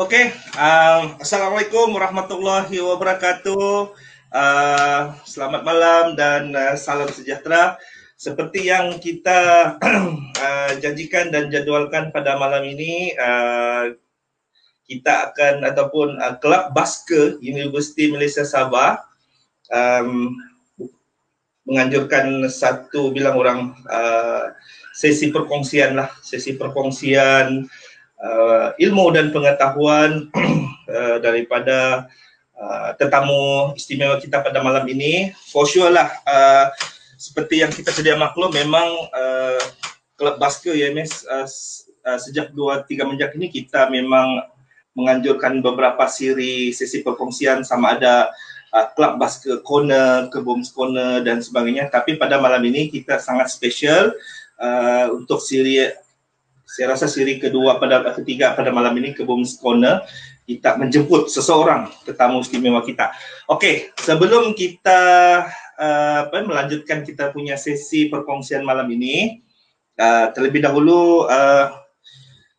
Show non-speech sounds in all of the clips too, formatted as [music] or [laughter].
Oke, okay. Um, uh, assalamualaikum warahmatullahi wabarakatuh. Uh, selamat malam dan uh, salam sejahtera. Seperti yang kita [clears throat] uh, janjikan dan jadualkan pada malam ini, uh, kita akan ataupun uh, Kelab Basker Universiti Malaysia Sabah um, menganjurkan satu bilang orang uh, sesi perkongsian lah, sesi perkongsian uh, ilmu dan pengetahuan [clears throat] uh, daripada uh, tetamu istimewa kita pada malam ini. For sure lah, uh, seperti yang kita sedia maklum, memang kelab uh, basket YMS uh, uh, sejak dua tiga menjak ini kita memang menganjurkan beberapa siri sesi perkongsian sama ada uh, kelab basket corner, ke bombs corner dan sebagainya. Tapi pada malam ini kita sangat special uh, untuk siri saya rasa siri kedua pada ketiga pada malam ini kebun corner kita menjemput seseorang tetamu istimewa kita. Okey, sebelum kita uh, apa melanjutkan kita punya sesi perkongsian malam ini, uh, terlebih dahulu uh,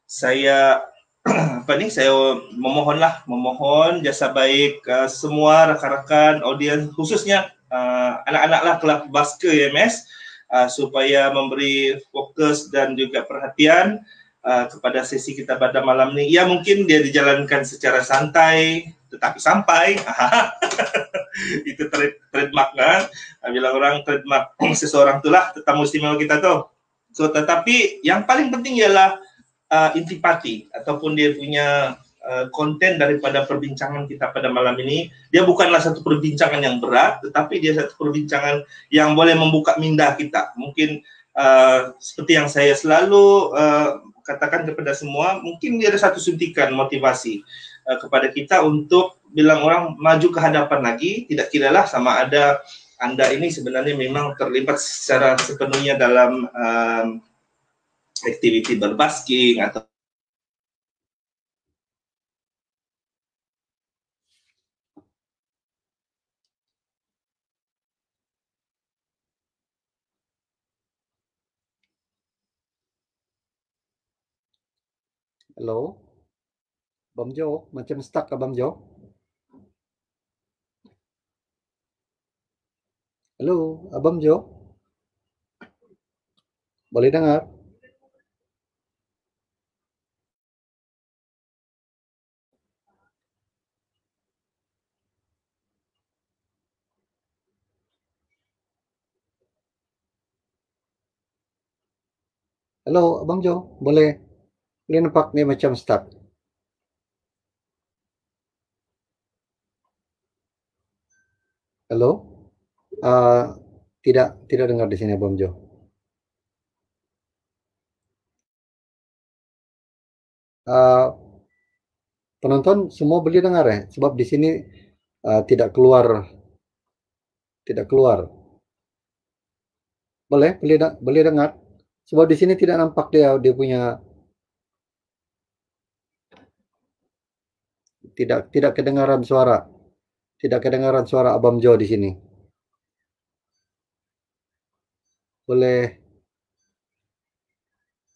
saya [clears throat] apa ni saya memohonlah memohon jasa baik uh, semua rakan-rakan audiens khususnya uh, anak-anaklah kelab basket UMS ya, uh, supaya memberi fokus dan juga perhatian uh, kepada sesi kita pada malam ini. Ya mungkin dia dijalankan secara santai, tetapi sampai. [laughs] itu trade trademark kan. Bila orang trademark [clears throat] seseorang itulah tetamu istimewa kita tuh. So tetapi yang paling penting ialah uh, intipati ataupun dia punya Eh, konten daripada perbincangan kita pada malam ini. Dia bukanlah satu perbincangan yang berat, tetapi dia satu perbincangan yang boleh membuka minda kita. Mungkin uh, seperti yang saya selalu uh, katakan kepada semua, mungkin dia ada satu suntikan motivasi uh, kepada kita untuk bilang orang maju ke hadapan lagi. Tidak kira lah sama ada anda ini sebenarnya memang terlibat secara sepenuhnya dalam uh, aktiviti berbasking atau Hello. Bấm vô, mà chấm stuck là bấm vô. Hello, à, bấm vô. Boleh dengar? Hello, Abang Jo, boleh? nampak ni macam start. Halo? Uh, ah, tidak tidak dengar di sini Bang Jo. Uh, penonton semua beli dengar ya, sebab di sini uh, tidak keluar tidak keluar. Boleh beli boleh dengar, sebab di sini tidak nampak dia dia punya tidak tidak kedengaran suara. Tidak kedengaran suara abam Jo di sini. Boleh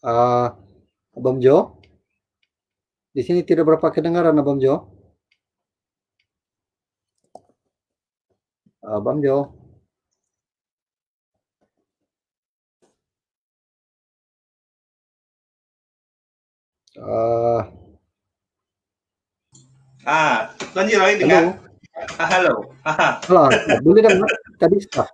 uh, Abang Jo? Di sini tidak berapa kedengaran abam Jo. abam Jo. Uh, Ah, lanjut lagi dengan. Halo. Ah, halo. Ah. Halo. Boleh kan? Tadi sudah.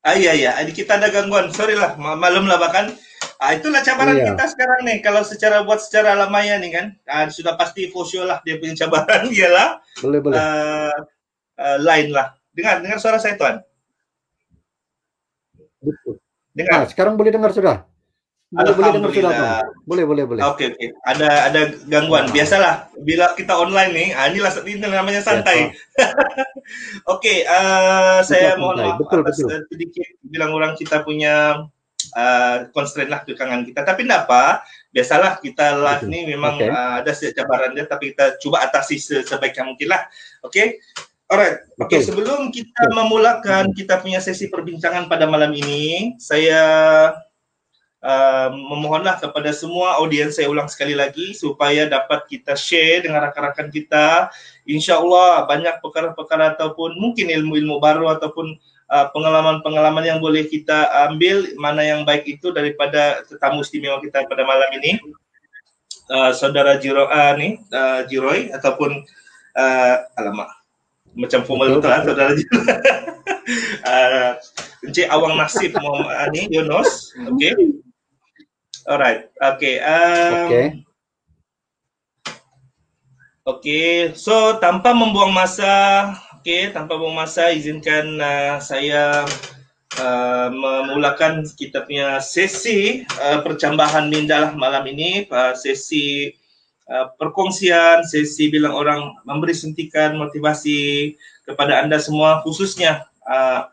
Ah iya iya, kita ada gangguan. Sorry lah, malam lah bahkan. Ah, itulah cabaran iya. kita sekarang nih. Kalau secara buat secara lamanya nih kan, ah, sudah pasti fosio lah dia punya cabaran [laughs] Iyalah. Boleh boleh. Uh, uh, lain lah. Dengar dengar suara saya tuan. Betul. Dengar. Nah, sekarang boleh dengar sudah boleh boleh dengar suara Boleh boleh boleh. Oke okay, oke. Okay. Ada ada gangguan. Biasalah bila kita online nih, ah, lah ini namanya santai. [laughs] oke, okay, uh, eh, saya mohon maaf betul, atas betul. Eh, sedikit bilang orang kita punya uh, constraint lah kekangan kita. Tapi tidak apa, biasalah kita live ini nih memang okay. uh, ada cabaran dia tapi kita coba atasi sebaiknya mungkin lah. Oke. Okay? Alright, oke okay, sebelum kita memulakan kita punya sesi perbincangan pada malam ini, saya uh, memohonlah kepada semua audiens saya ulang sekali lagi supaya dapat kita share dengan rakan-rakan kita. Insya Allah banyak perkara-perkara ataupun mungkin ilmu-ilmu baru ataupun eh, pengalaman-pengalaman yang boleh kita ambil mana yang baik itu daripada tetamu istimewa kita pada malam ini. Uh, saudara Jiro uh, uh, eh, Jiroi ataupun uh, alamak macam formal betul, betul, saudara Jiroi. uh, [laughs] Encik Awang Nasib Muhammad Ani Yunus. Okey. Alright. Okay. Um, okay. Okay. So tanpa membuang masa, okay, tanpa membuang masa, izinkan uh, saya uh, memulakan kita punya sesi uh, percambahan minda lah malam ini, uh, sesi uh, perkongsian, sesi bilang orang memberi sentikan motivasi kepada anda semua khususnya uh,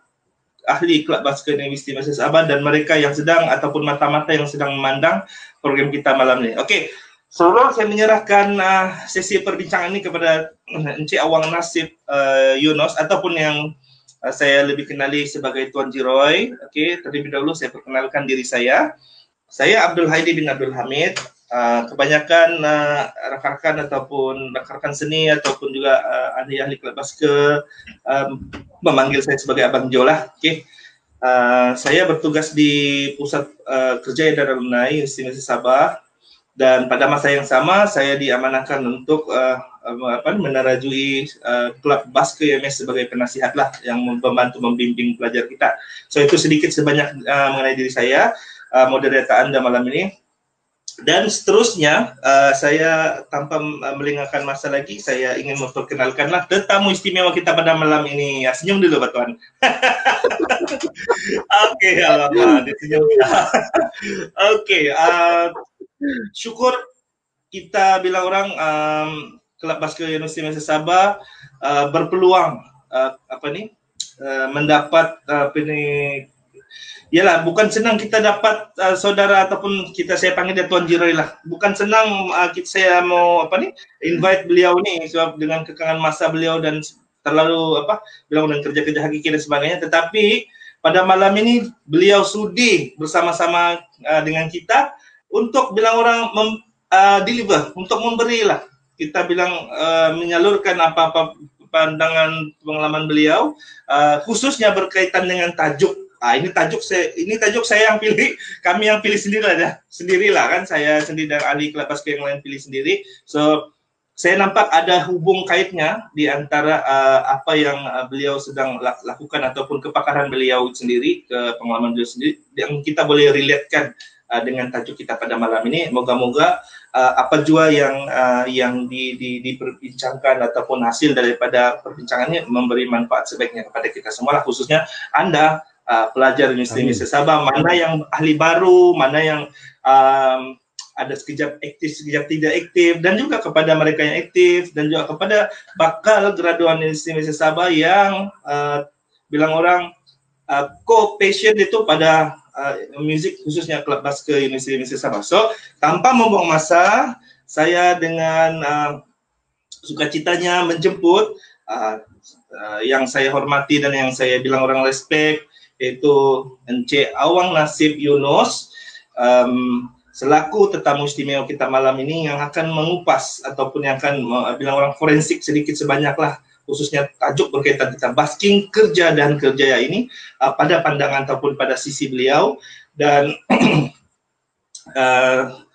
ahli Kelab Basket Navy Steam SS dan mereka yang sedang ataupun mata-mata yang sedang memandang program kita malam ni. Okey, sebelum saya menyerahkan uh, sesi perbincangan ini kepada Encik Awang Nasib uh, Yunus ataupun yang uh, saya lebih kenali sebagai Tuan Jiroy. Okey, terlebih dahulu saya perkenalkan diri saya. Saya Abdul Haidi bin Abdul Hamid, Ah, kebanyakan ah, rekan-rekan ataupun rekan-rekan seni ataupun juga uh, ahli-ahli klub basket um, memanggil saya sebagai Abang Jola. Oke. Okay. Uh, saya bertugas di pusat uh, kerja dan alumni Universitas Sabah dan pada masa yang sama saya diamanahkan untuk uh, apa menerajui uh, klub basket UMS sebagai penasihat lah yang membantu membimbing pelajar kita. So itu sedikit sebanyak uh, mengenai diri saya uh, moderator Anda malam ini dan seterusnya uh, saya tanpa eh, melengahkan masa lagi saya ingin memperkenalkanlah tetamu istimewa kita pada malam ini ya, senyum dulu batuan [laughs] oke okay, [laughs] oke eh, syukur kita bilang orang um, klub basket Universitas Sabah uh, berpeluang uh, apa nih uh, mendapat uh, Yalah, bukan senang kita dapat uh, saudara ataupun kita saya panggil dia Tuan Jirai lah. Bukan senang uh, kita, saya mau apa nih invite beliau nih sebab dengan kekangan masa beliau dan terlalu apa beliau dan kerja-kerja hakiki dan sebagainya. Tetapi pada malam ini beliau sudi bersama-sama uh, dengan kita untuk bilang orang mem, uh, deliver, untuk memberilah kita bilang uh, menyalurkan apa-apa pandangan pengalaman beliau uh, khususnya berkaitan dengan tajuk ah ini tajuk saya ini tajuk saya yang pilih kami yang pilih sendiri lah sendirilah kan saya sendiri dan ahli kelapas yang lain pilih sendiri so saya nampak ada hubung kaitnya di antara uh, apa yang uh, beliau sedang lak lakukan ataupun kepakaran beliau sendiri ke pengalaman beliau sendiri yang kita boleh relatekan uh, dengan tajuk kita pada malam ini moga-moga uh, apa jua yang uh, yang di, di, diperbincangkan ataupun hasil daripada perbincangannya memberi manfaat sebaiknya kepada kita semua lah, khususnya Anda uh, pelajar Universitas Indonesia Sabah, mana yang ahli baru, mana yang um, ada sekejap aktif, sekejap tidak aktif dan juga kepada mereka yang aktif dan juga kepada bakal graduan Universitas Sabah yang uh, bilang orang uh, co-passion itu pada uh, musik khususnya klub basket Universitas Sabah. So, tanpa membuang masa, saya dengan uh, sukacitanya menjemput uh, uh, yang saya hormati dan yang saya bilang orang respect yaitu Encik Awang Nasib Yunus um, selaku tetamu istimewa kita malam ini yang akan mengupas ataupun yang akan bilang orang forensik sedikit sebanyaklah khususnya tajuk berkaitan tentang basking kerja dan kerjaya ini uh, pada pandangan ataupun pada sisi beliau dan uh, [clears throat]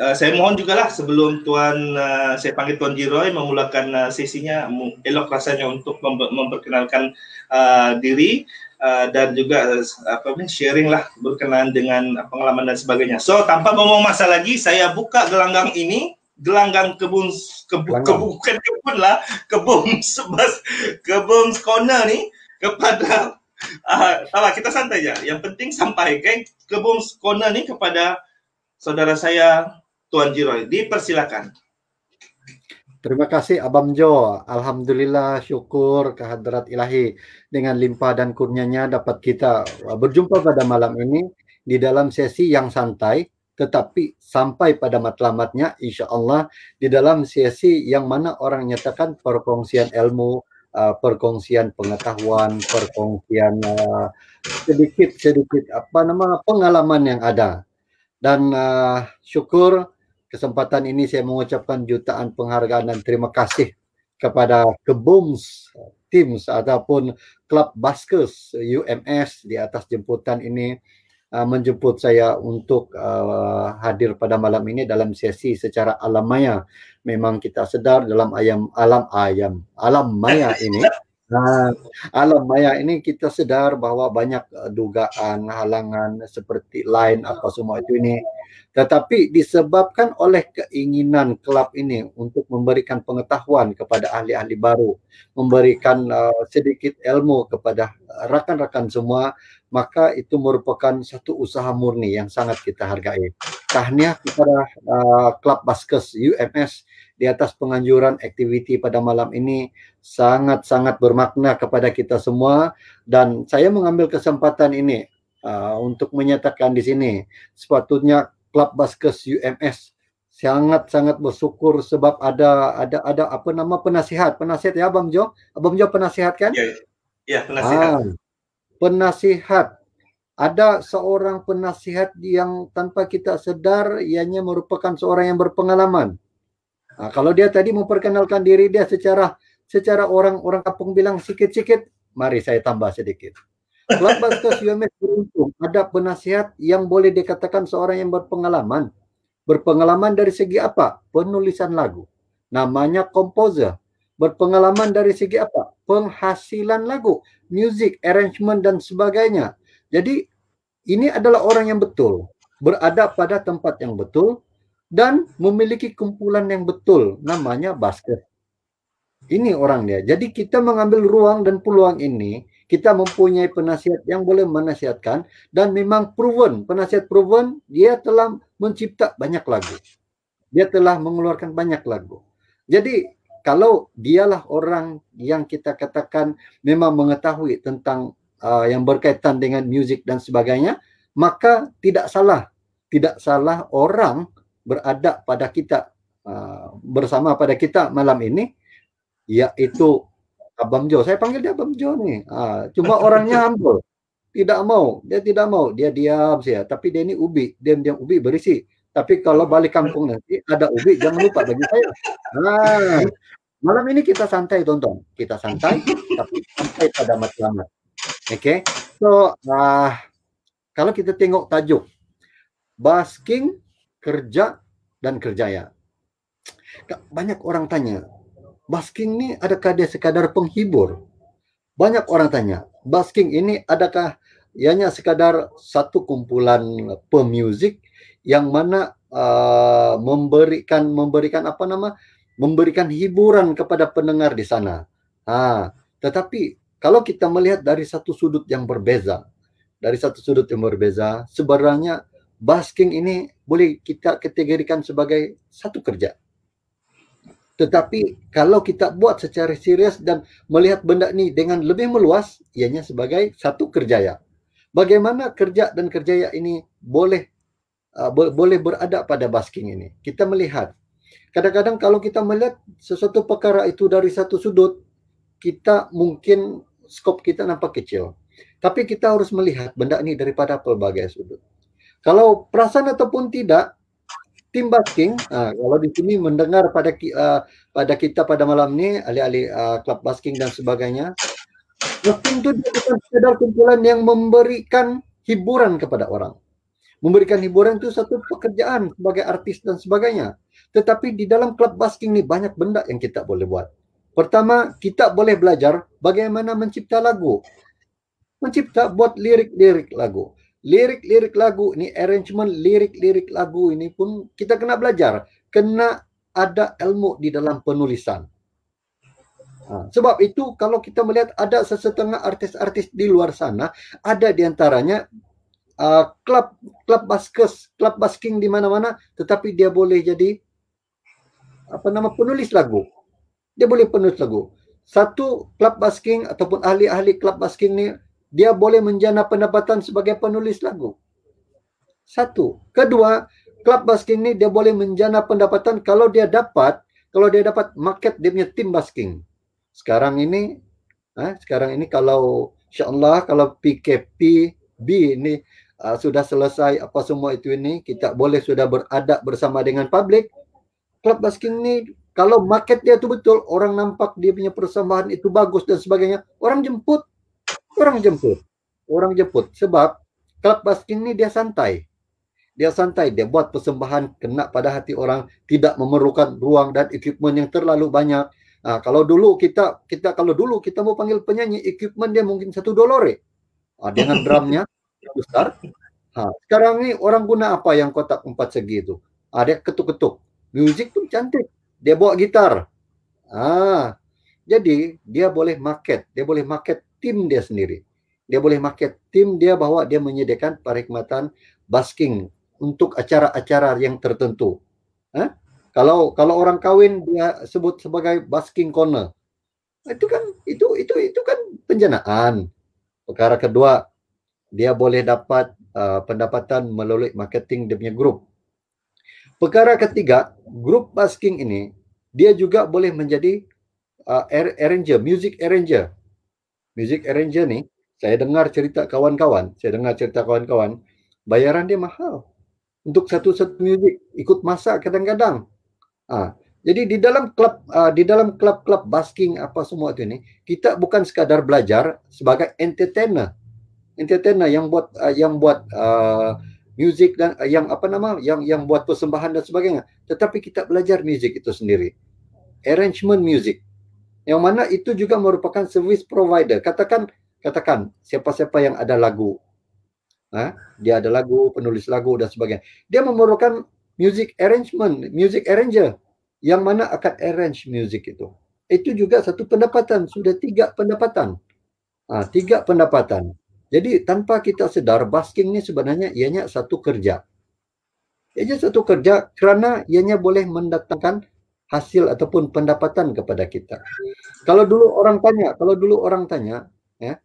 Uh, saya mohon juga lah sebelum Tuan, uh, saya panggil Tuan Jiroy memulakan uh, sesinya elok rasanya untuk memperkenalkan uh, diri. Uh, dan juga apa nih sharing lah berkenaan dengan pengalaman dan sebagainya. So tanpa ngomong masa lagi, saya buka gelanggang ini, gelanggang kebun kebun kebun, kebun, kebun lah kebun [laughs] sebas kebun corner ni kepada Uh, kita santai ya. Yang penting sampai geng kebun corner ni kepada saudara saya Tuan Jiroy. Dipersilakan. Terima kasih Abang Jo. Alhamdulillah syukur kehadrat ilahi dengan limpah dan kurnianya dapat kita uh, berjumpa pada malam ini di dalam sesi yang santai tetapi sampai pada matlamatnya insya Allah di dalam sesi yang mana orang nyatakan perkongsian ilmu uh, perkongsian pengetahuan perkongsian uh, sedikit sedikit apa nama pengalaman yang ada dan uh, syukur kesempatan ini saya mengucapkan jutaan penghargaan dan terima kasih kepada Kebums Teams ataupun Club Baskers UMS di atas jemputan ini uh, menjemput saya untuk uh, hadir pada malam ini dalam sesi secara alam maya. Memang kita sedar dalam ayam alam ayam alam maya ini [laughs] Nah, alam maya ini kita sedar bahwa banyak eh, dugaan, halangan seperti lain apa semua itu ini. Tetapi disebabkan oleh keinginan klub ini untuk memberikan pengetahuan kepada ahli-ahli baru, memberikan uh, sedikit ilmu kepada eh, rakan-rakan semua, maka itu merupakan satu usaha murni yang sangat kita hargai. Tahniah kepada uh, klub Baskes UMS di atas penganjuran activity pada malam ini sangat-sangat bermakna kepada kita semua dan saya mengambil kesempatan ini uh, untuk menyatakan di sini sepatutnya klub Baskes UMS sangat-sangat bersyukur sebab ada ada ada apa nama penasihat penasihat ya Abang Jo Abang Jo penasihat kan? Iya ya, penasihat. Ah, penasihat ada seorang penasihat yang tanpa kita sedar ianya merupakan seorang yang berpengalaman Nah, kalau dia tadi memperkenalkan diri dia secara secara orang-orang kampung bilang sikit-sikit, mari saya tambah sedikit. Labaskas UMS beruntung ada penasihat yang boleh dikatakan seorang yang berpengalaman. Berpengalaman dari segi apa? Penulisan lagu. Namanya komposer. Berpengalaman dari segi apa? Penghasilan lagu, music, arrangement, dan sebagainya. Jadi ini adalah orang yang betul. Berada pada tempat yang betul, dan memiliki kumpulan yang betul namanya basket. Ini orang dia. Jadi kita mengambil ruang dan peluang ini, kita mempunyai penasihat yang boleh menasihatkan dan memang proven, penasihat proven dia telah mencipta banyak lagu. Dia telah mengeluarkan banyak lagu. Jadi kalau dialah orang yang kita katakan memang mengetahui tentang uh, yang berkaitan dengan musik dan sebagainya, maka tidak salah, tidak salah orang beradab pada kita uh, ah, bersama pada kita malam ini yaitu Abang Jo. Saya panggil dia Abang Jo ni. Uh, cuma [laughs] orangnya humble. Tidak mau. Dia tidak mau. Dia diam saja. Tapi dia ni ubi. Dia dia ubi berisi. Tapi kalau balik kampung nanti ada ubi jangan lupa bagi saya. Uh, malam ini kita santai tonton. Kita santai tapi santai pada malam. Okay, So uh, kalau kita tengok tajuk Basking kerja, dan kerjaya. Banyak orang tanya, basking ini adakah dia sekadar penghibur? Banyak orang tanya, basking ini adakah ianya sekadar satu kumpulan pemusik yang mana uh, memberikan memberikan apa nama memberikan hiburan kepada pendengar di sana. Ah, tetapi kalau kita melihat dari satu sudut yang berbeza, dari satu sudut yang berbeza, sebenarnya basking ini boleh kita kategorikan sebagai satu kerja. Tetapi kalau kita buat secara serius dan melihat benda ini dengan lebih meluas, ianya sebagai satu kerjaya. Bagaimana kerja dan kerjaya ini boleh uh, boleh berada pada basking ini? Kita melihat. Kadang-kadang kalau kita melihat sesuatu perkara itu dari satu sudut, kita mungkin skop kita nampak kecil. Tapi kita harus melihat benda ini daripada pelbagai sudut. kalau perasan ataupun tidak tim basking uh, kalau di sini mendengar pada uh, pada kita pada malam ni ahli-ahli klub basking dan sebagainya basking itu bukan sekadar kumpulan yang memberikan hiburan kepada orang memberikan hiburan itu satu pekerjaan sebagai artis dan sebagainya tetapi di dalam klub basking ni banyak benda yang kita boleh buat pertama kita boleh belajar bagaimana mencipta lagu mencipta buat lirik-lirik lagu lirik-lirik lagu ni arrangement lirik-lirik lagu ini pun kita kena belajar kena ada ilmu di dalam penulisan ha. sebab itu kalau kita melihat ada sesetengah artis-artis di luar sana ada di antaranya uh, club club baskes club basking di mana-mana tetapi dia boleh jadi apa nama penulis lagu dia boleh penulis lagu satu club basking ataupun ahli-ahli club basking ni dia boleh menjana pendapatan sebagai penulis lagu. Satu. Kedua, klub basking ini dia boleh menjana pendapatan kalau dia dapat, kalau dia dapat market dia punya tim basking. Sekarang ini, eh, sekarang ini kalau insyaAllah Allah kalau PKP B ini uh, sudah selesai apa semua itu ini, kita boleh sudah beradab bersama dengan publik. Klub basking ini kalau market dia itu betul, orang nampak dia punya persembahan itu bagus dan sebagainya, orang jemput orang jemput orang jemput sebab klub basking ni dia santai dia santai dia buat persembahan kena pada hati orang tidak memerlukan ruang dan equipment yang terlalu banyak ha, kalau dulu kita kita kalau dulu kita mau panggil penyanyi equipment dia mungkin satu dolore eh. ha, dengan [laughs] drumnya besar ha, sekarang ni orang guna apa yang kotak empat segi itu ada ha, ketuk-ketuk music pun cantik dia bawa gitar ah ha, jadi dia boleh market dia boleh market tim dia sendiri. Dia boleh market tim dia bahwa dia menyediakan perkhidmatan basking untuk acara-acara yang tertentu. Hah? Kalau kalau orang kawin dia sebut sebagai basking corner. Itu kan itu itu itu kan penjanaan. Perkara kedua, dia boleh dapat uh, pendapatan melalui marketing dia punya grup. Perkara ketiga, grup basking ini dia juga boleh menjadi uh, arranger, music arranger. music arranger ni saya dengar cerita kawan-kawan saya dengar cerita kawan-kawan bayaran dia mahal untuk satu set music ikut masa kadang-kadang ha. jadi di dalam klub uh, ha, di dalam klub-klub basking apa semua tu ni kita bukan sekadar belajar sebagai entertainer entertainer yang buat uh, yang buat uh, music dan uh, yang apa nama yang yang buat persembahan dan sebagainya tetapi kita belajar music itu sendiri arrangement music yang mana itu juga merupakan service provider. Katakan katakan siapa-siapa yang ada lagu. Ha? dia ada lagu, penulis lagu dan sebagainya. Dia memerlukan music arrangement, music arranger yang mana akan arrange music itu. Itu juga satu pendapatan, sudah tiga pendapatan. Ha, tiga pendapatan. Jadi tanpa kita sedar basking ni sebenarnya ianya satu kerja. Ianya satu kerja kerana ianya boleh mendatangkan hasil ataupun pendapatan kepada kita. Kalau dulu orang tanya, kalau dulu orang tanya, ya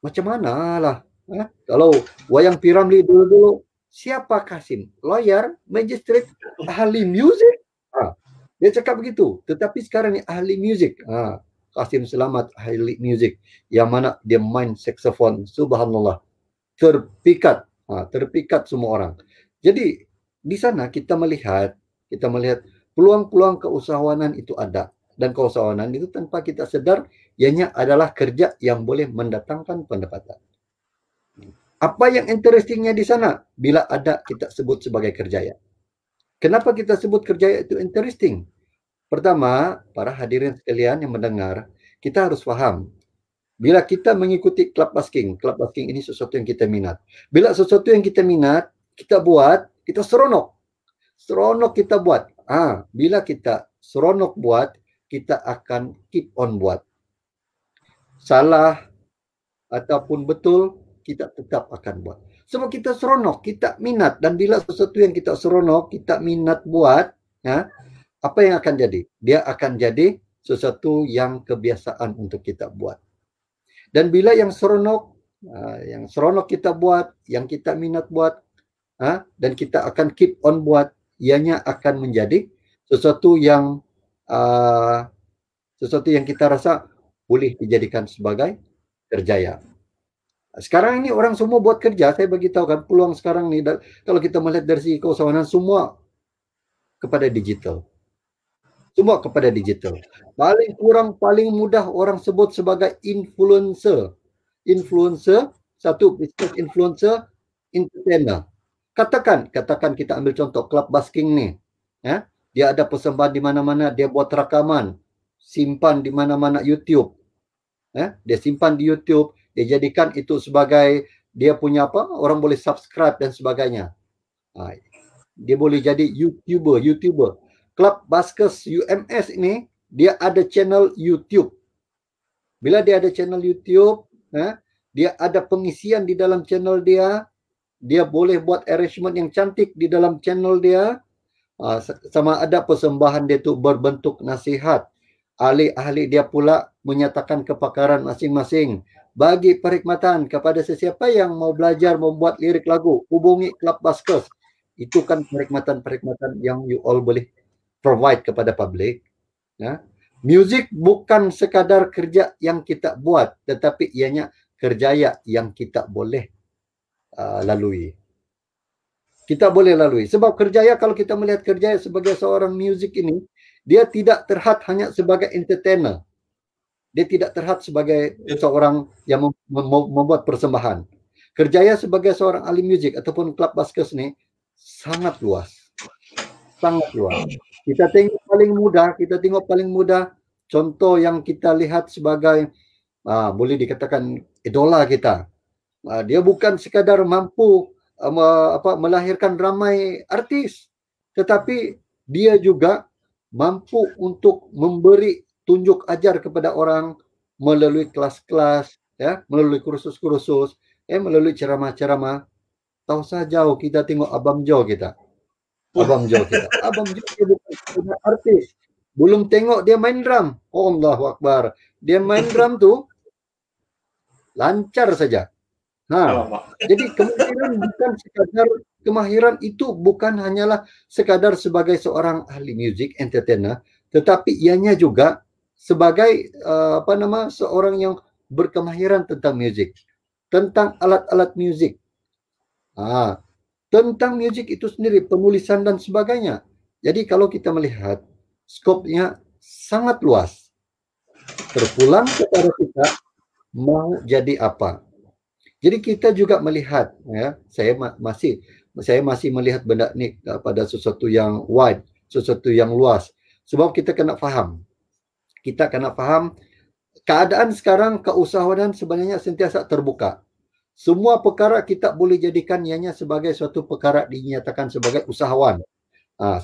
macam mana lah? Ya, kalau wayang piramli dulu dulu siapa Kasim? Lawyer, magistrate, ahli music? Ah, dia cakap begitu. Tetapi sekarang ini ahli music. Ah, Kasim Selamat ahli music yang mana dia main saxophone? subhanallah terpikat ah, terpikat semua orang jadi di sana kita melihat kita melihat peluang-peluang keusahawanan itu ada dan keusahawanan itu tanpa kita sadar ianya adalah kerja yang boleh mendatangkan pendapatan. Apa yang interestingnya di sana bila ada kita sebut sebagai kerjaya? Kenapa kita sebut kerjaya itu interesting? Pertama, para hadirin sekalian yang mendengar, kita harus paham Bila kita mengikuti club basking, club basking ini sesuatu yang kita minat. Bila sesuatu yang kita minat, kita buat, kita seronok. Seronok kita buat. Ah, bila kita seronok buat, kita akan keep on buat. Salah ataupun betul, kita tetap akan buat. Sebab kita seronok, kita minat. Dan bila sesuatu yang kita seronok, kita minat buat, ya, apa yang akan jadi? Dia akan jadi sesuatu yang kebiasaan untuk kita buat. Dan bila yang seronok, ha, yang seronok kita buat, yang kita minat buat, dan kita akan keep on buat, ianya akan menjadi sesuatu yang uh, sesuatu yang kita rasa boleh dijadikan sebagai kerjaya. Sekarang ini orang semua buat kerja, saya bagi tahu kan peluang sekarang ni kalau kita melihat dari segi keusahawanan semua kepada digital. Semua kepada digital. Paling kurang paling mudah orang sebut sebagai influencer. Influencer, satu business influencer, entertainer. katakan katakan kita ambil contoh club basking ni ya dia ada persembahan di mana-mana dia buat rakaman simpan di mana-mana YouTube ya dia simpan di YouTube dia jadikan itu sebagai dia punya apa orang boleh subscribe dan sebagainya ha, dia boleh jadi YouTuber YouTuber club baskers UMS ini dia ada channel YouTube bila dia ada channel YouTube ya dia ada pengisian di dalam channel dia dia boleh buat arrangement yang cantik di dalam channel dia ah, sama ada persembahan dia tu berbentuk nasihat ahli-ahli dia pula menyatakan kepakaran masing-masing bagi perkhidmatan kepada sesiapa yang mau belajar membuat lirik lagu hubungi Club Baskers itu kan perkhidmatan-perkhidmatan yang you all boleh provide kepada public. ya music bukan sekadar kerja yang kita buat tetapi ianya kerjaya yang kita boleh Uh, lalui. Kita boleh lalui. Sebab kerjaya, kalau kita melihat kerjaya sebagai seorang muzik ini, dia tidak terhad hanya sebagai entertainer. Dia tidak terhad sebagai seorang yang membuat persembahan. Kerjaya sebagai seorang ahli muzik ataupun klub baskes ini sangat luas. Sangat luas. Kita tengok paling mudah, kita tengok paling mudah contoh yang kita lihat sebagai uh, boleh dikatakan idola kita, Ah, dia bukan sekadar mampu ah, apa melahirkan ramai artis, tetapi dia juga mampu untuk memberi tunjuk ajar kepada orang melalui kelas-kelas, ya, melalui kursus-kursus, eh, melalui ceramah-ceramah. Tahu saja jauh kita tengok Abang Jo kita. Abang Jo kita. [laughs] Abang Jo dia bukan artis. Belum tengok dia main drum. Oh Allahu Akbar. Dia main drum tu lancar saja. Nah, jadi kemahiran bukan sekadar kemahiran itu bukan hanyalah sekadar sebagai seorang ahli music entertainer, tetapi ianya juga sebagai uh, apa nama seorang yang berkemahiran tentang music, tentang alat-alat music. Ah, tentang music itu sendiri, penulisan dan sebagainya. Jadi kalau kita melihat skopnya sangat luas. Terpulang kepada kita mau jadi apa jadi kita juga melihat ya, saya ma masih saya masih melihat benda nik pada sesuatu yang wide, sesuatu yang luas. Sebab kita kena faham. Kita kena faham keadaan sekarang keusahawanan sebenarnya sentiasa terbuka. Semua perkara kita boleh jadikan ianya sebagai suatu perkara dinyatakan sebagai usahawan.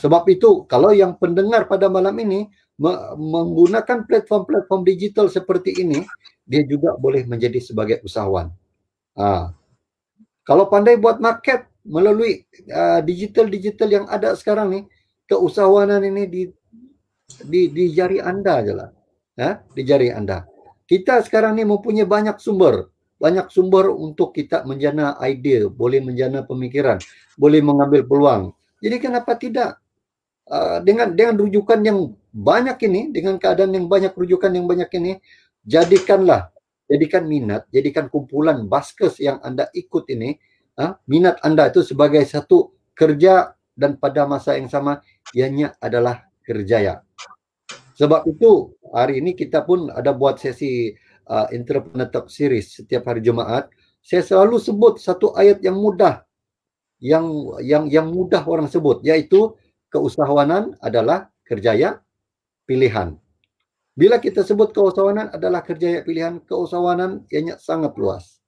sebab itu kalau yang pendengar pada malam ini me- menggunakan platform-platform digital seperti ini, dia juga boleh menjadi sebagai usahawan. Ha. Kalau pandai buat market melalui uh, digital-digital uh, yang ada sekarang ni, keusahawanan ini di, di, di jari anda je lah. Ha? Di jari anda. Kita sekarang ni mempunyai banyak sumber. Banyak sumber untuk kita menjana idea, boleh menjana pemikiran, boleh mengambil peluang. Jadi kenapa tidak? Uh, dengan dengan rujukan yang banyak ini, dengan keadaan yang banyak rujukan yang banyak ini, jadikanlah jadikan minat, jadikan kumpulan baskes yang anda ikut ini, ah, minat anda itu sebagai satu kerja dan pada masa yang sama ianya adalah kerjaya. Sebab itu hari ini kita pun ada buat sesi uh, entrepreneur talk series setiap hari Jumaat. Saya selalu sebut satu ayat yang mudah yang yang yang mudah orang sebut yaitu keusahawanan adalah kerjaya pilihan. Bila kita sebut keusahawanan adalah kerja pilihan keusahawanan yang sangat luas.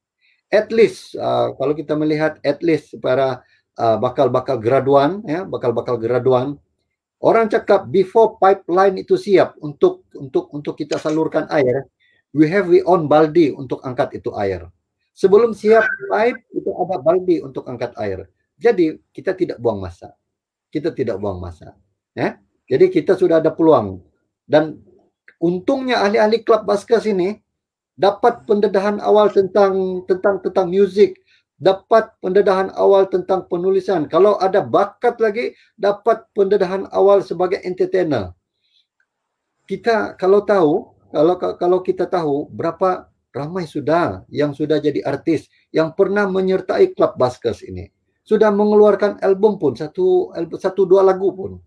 At least uh, kalau kita melihat at least para uh, bakal-bakal graduan ya, bakal-bakal graduan orang cakap before pipeline itu siap untuk untuk untuk kita salurkan air, we have we own baldi untuk angkat itu air. Sebelum siap pipe itu ada baldi untuk angkat air. Jadi kita tidak buang masa. Kita tidak buang masa. Ya. Jadi kita sudah ada peluang dan untungnya ahli-ahli klub Baskas ini dapat pendedahan awal tentang tentang tentang muzik, dapat pendedahan awal tentang penulisan. Kalau ada bakat lagi, dapat pendedahan awal sebagai entertainer. Kita kalau tahu, kalau kalau kita tahu berapa ramai sudah yang sudah jadi artis yang pernah menyertai klub Baskas ini. Sudah mengeluarkan album pun, satu, satu dua lagu pun.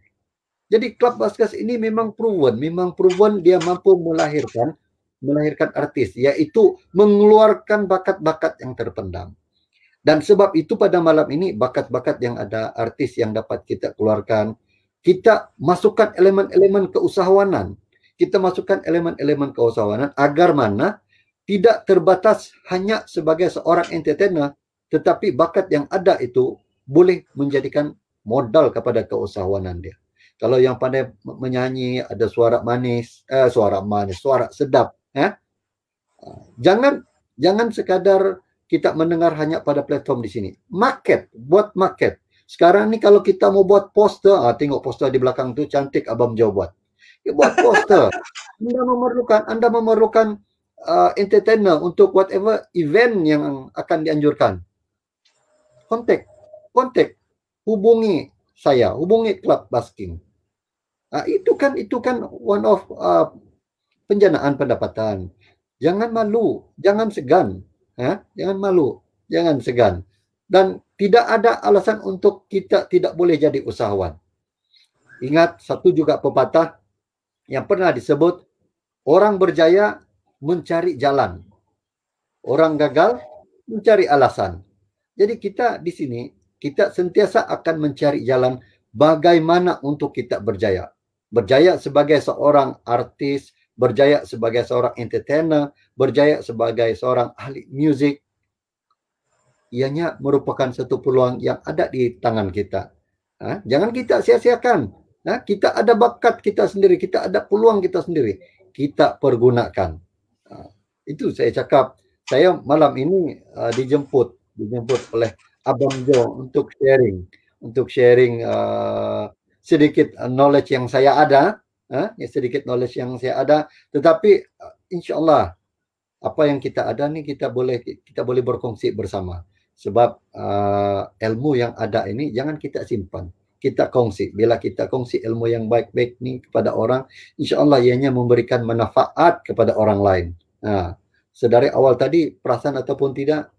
Jadi klub Baskas ini memang proven, memang proven dia mampu melahirkan melahirkan artis, yaitu mengeluarkan bakat-bakat yang terpendam. Dan sebab itu pada malam ini bakat-bakat yang ada artis yang dapat kita keluarkan, kita masukkan elemen-elemen keusahawanan, kita masukkan elemen-elemen keusahawanan agar mana tidak terbatas hanya sebagai seorang entertainer, tetapi bakat yang ada itu boleh menjadikan modal kepada keusahawanan dia. kalau yang pandai menyanyi ada suara manis eh suara manis suara sedap eh ha, jangan jangan sekadar kita mendengar hanya pada platform di sini market buat market sekarang ni kalau kita mau buat poster ah tengok poster di belakang tu cantik abang jauh buat buat poster anda memerlukan anda memerlukan uh, entertainer untuk whatever event yang akan dianjurkan kontak kontak hubungi saya, hubungi klub basking. Ah, itu kan itu kan one of uh, penjanaan pendapatan. Jangan malu, jangan segan, ya, jangan malu, jangan segan. Dan tidak ada alasan untuk kita tidak boleh jadi usahawan. Ingat satu juga pepatah yang pernah disebut orang berjaya mencari jalan. Orang gagal mencari alasan. Jadi kita di sini kita sentiasa akan mencari jalan bagaimana untuk kita berjaya. Berjaya sebagai seorang artis, berjaya sebagai seorang entertainer, berjaya sebagai seorang ahli muzik. Ianya merupakan satu peluang yang ada di tangan kita. Ha? Jangan kita sia-siakan. Ha? Kita ada bakat kita sendiri, kita ada peluang kita sendiri. Kita pergunakan. Ha. Itu saya cakap. Saya malam ini uh, dijemput, dijemput oleh Abang Jo untuk sharing, untuk sharing uh, sedikit uh, knowledge yang saya ada, uh, ya sedikit knowledge yang saya ada. Tetapi uh, insya apa yang kita ada ni kita boleh kita boleh berkongsi bersama. Sebab uh, ilmu yang ada ini jangan kita simpan, kita kongsi. Bila kita kongsi ilmu yang baik-baik ni kepada orang, insyaallah Allah ianya memberikan manfaat kepada orang lain. Uh, sedari awal tadi perasan ataupun tidak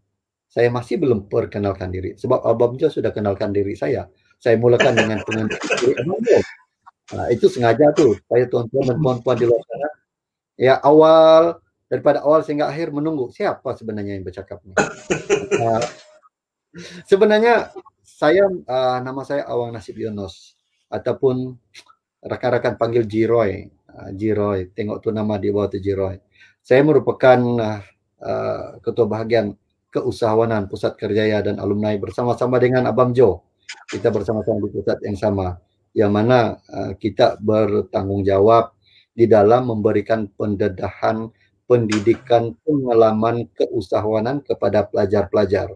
saya masih belum perkenalkan diri. Sebab Abam Jo sudah kenalkan diri saya. Saya mulakan dengan pengenalan diri nah, ha, itu sengaja tu. Saya tuan-tuan dan puan-puan di luar sana. Ya awal, daripada awal sehingga akhir menunggu. Siapa sebenarnya yang bercakap? Nah, ha. sebenarnya saya, uh, nama saya Awang Nasib Yunus. Ataupun rakan-rakan panggil Jiroy. Uh, Jiroy, tengok tu nama di bawah tu Jiroy. Saya merupakan uh, uh, ketua bahagian Keusahawanan Pusat Kerjaya dan Alumni bersama-sama dengan Abang Jo. Kita bersama-sama di pusat yang sama yang mana uh, kita bertanggungjawab di dalam memberikan pendedahan pendidikan pengalaman keusahawanan kepada pelajar-pelajar.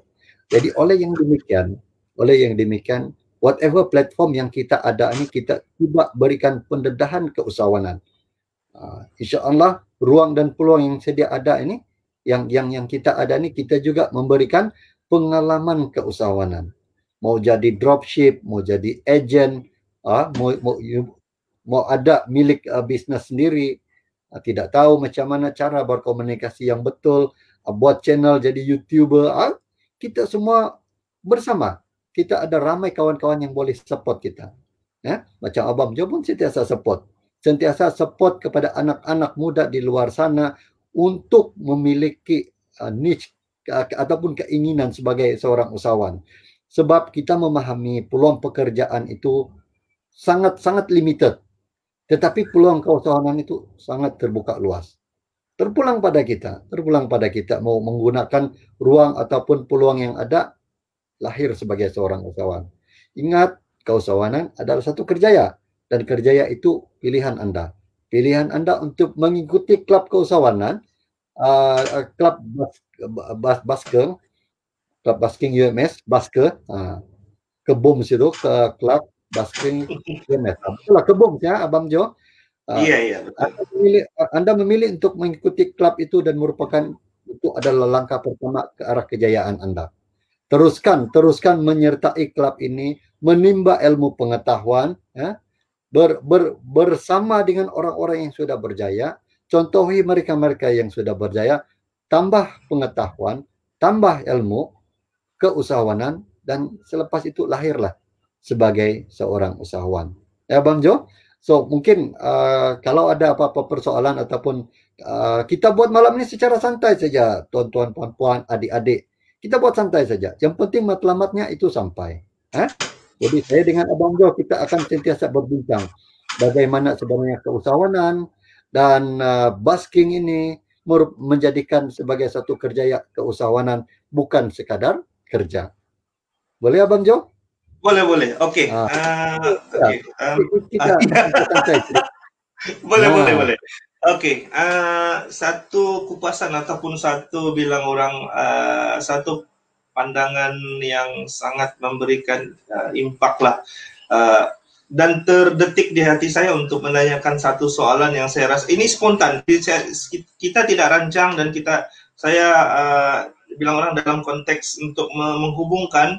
Jadi oleh yang demikian, oleh yang demikian, whatever platform yang kita ada ini kita cuba berikan pendedahan keusahawanan. Uh, Insya ruang dan peluang yang sedia ada ini yang yang yang kita ada ni kita juga memberikan pengalaman keusahawanan. Mau jadi dropship, mau jadi agent, ah mau mau you, mau ada milik uh, bisnis sendiri, uh, tidak tahu macam mana cara berkomunikasi yang betul, uh, buat channel jadi YouTuber, uh, kita semua bersama. Kita ada ramai kawan-kawan yang boleh support kita. Ya, macam Abang Jo pun sentiasa support. Sentiasa support kepada anak-anak muda di luar sana untuk memiliki uh, niche uh, ataupun keinginan sebagai seorang usahawan. Sebab kita memahami peluang pekerjaan itu sangat-sangat limited. Tetapi peluang keusahawanan itu sangat terbuka luas. Terpulang pada kita, terpulang pada kita mau menggunakan ruang ataupun peluang yang ada lahir sebagai seorang usahawan. Ingat, keusahawanan adalah satu kerjaya dan kerjaya itu pilihan anda. Pilihan anda untuk mengikuti klub keusahawanan uh, ah, klub ah, bas, bas, Basker, klub Basking UMS, Basker, uh, ah, kebum situ ke klub Basking UMS. Itulah kebum ya, Abang Jo. Uh, iya, iya. Anda anda memilih untuk mengikuti klub itu dan merupakan itu adalah langkah pertama ke arah kejayaan Anda. Teruskan, teruskan menyertai klub ini, menimba ilmu pengetahuan, ya, ber, ber, bersama dengan orang-orang yang sudah berjaya, contohi mereka-mereka yang sudah berjaya, tambah pengetahuan, tambah ilmu, keusahawanan, dan selepas itu lahirlah sebagai seorang usahawan. Ya Bang Jo, so mungkin uh, kalau ada apa-apa persoalan ataupun uh, kita buat malam ini secara santai saja, tuan-tuan, puan-puan, adik-adik. Kita buat santai saja. Yang penting matlamatnya itu sampai. Eh? Jadi saya dengan Abang Jo kita akan sentiasa berbincang bagaimana sebenarnya keusahawanan, dan uh, basking ini menjadikan sebagai satu kerja ya, keusahawanan bukan sekadar kerja. Boleh Abang Jo? Boleh, boleh. Okey. Uh, ah. ah, ya. okay. um, kita, uh, kita, uh, boleh, ah. boleh, boleh. Okey, uh, satu kupasan ataupun satu bilang orang uh, satu pandangan yang sangat memberikan uh, impak lah uh, dan terdetik di hati saya untuk menanyakan satu soalan yang saya rasa ini spontan kita tidak rancang dan kita saya uh, bilang orang dalam konteks untuk menghubungkan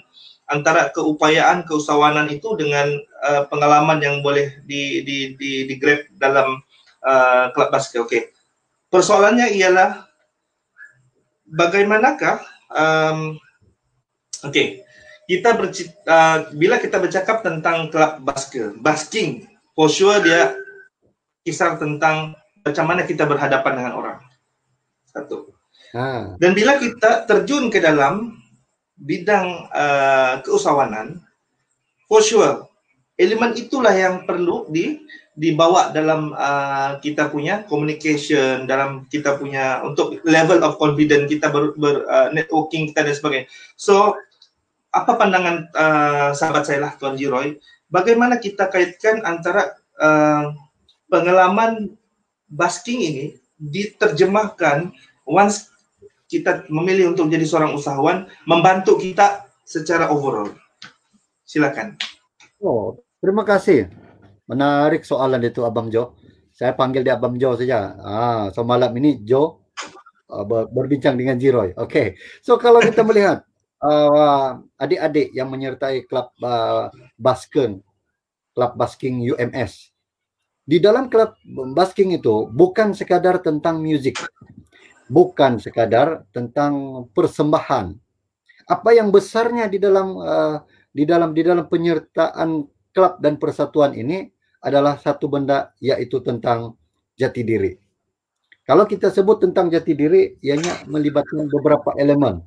antara keupayaan keusahawanan itu dengan uh, pengalaman yang boleh di di di, di grab dalam uh, eh, klub basket. Oke. Persoalannya ialah bagaimanakah um, oke kita bercita, uh, bila kita bercakap tentang klub basket, basking, for sure dia kisar tentang macam mana kita berhadapan dengan orang. Satu. Ha. Dan bila kita terjun ke dalam bidang uh, keusahawanan, for sure, elemen itulah yang perlu di dibawa dalam uh, kita punya communication dalam kita punya untuk level of confidence kita ber, ber uh, networking kita dan sebagainya. So apa pandangan uh, sahabat saya lah Tuan Jiroy, bagaimana kita kaitkan antara uh, pengalaman basking ini diterjemahkan once kita memilih untuk jadi seorang usahawan membantu kita secara overall. Silakan. Oh, terima kasih. Menarik soalan itu Abang Jo. Saya panggil dia Abang Jo saja. Ah, so malam ini Jo uh, berbincang dengan Jiroy. Oke. Okay. So kalau kita melihat adik uh, adik-adik yang menyertai klub uh, basking, klub basking UMS. Di dalam klub basking itu bukan sekadar tentang musik, bukan sekadar tentang persembahan. Apa yang besarnya di dalam uh, di dalam di dalam penyertaan klub dan persatuan ini adalah satu benda yaitu tentang jati diri. Kalau kita sebut tentang jati diri, ianya melibatkan beberapa elemen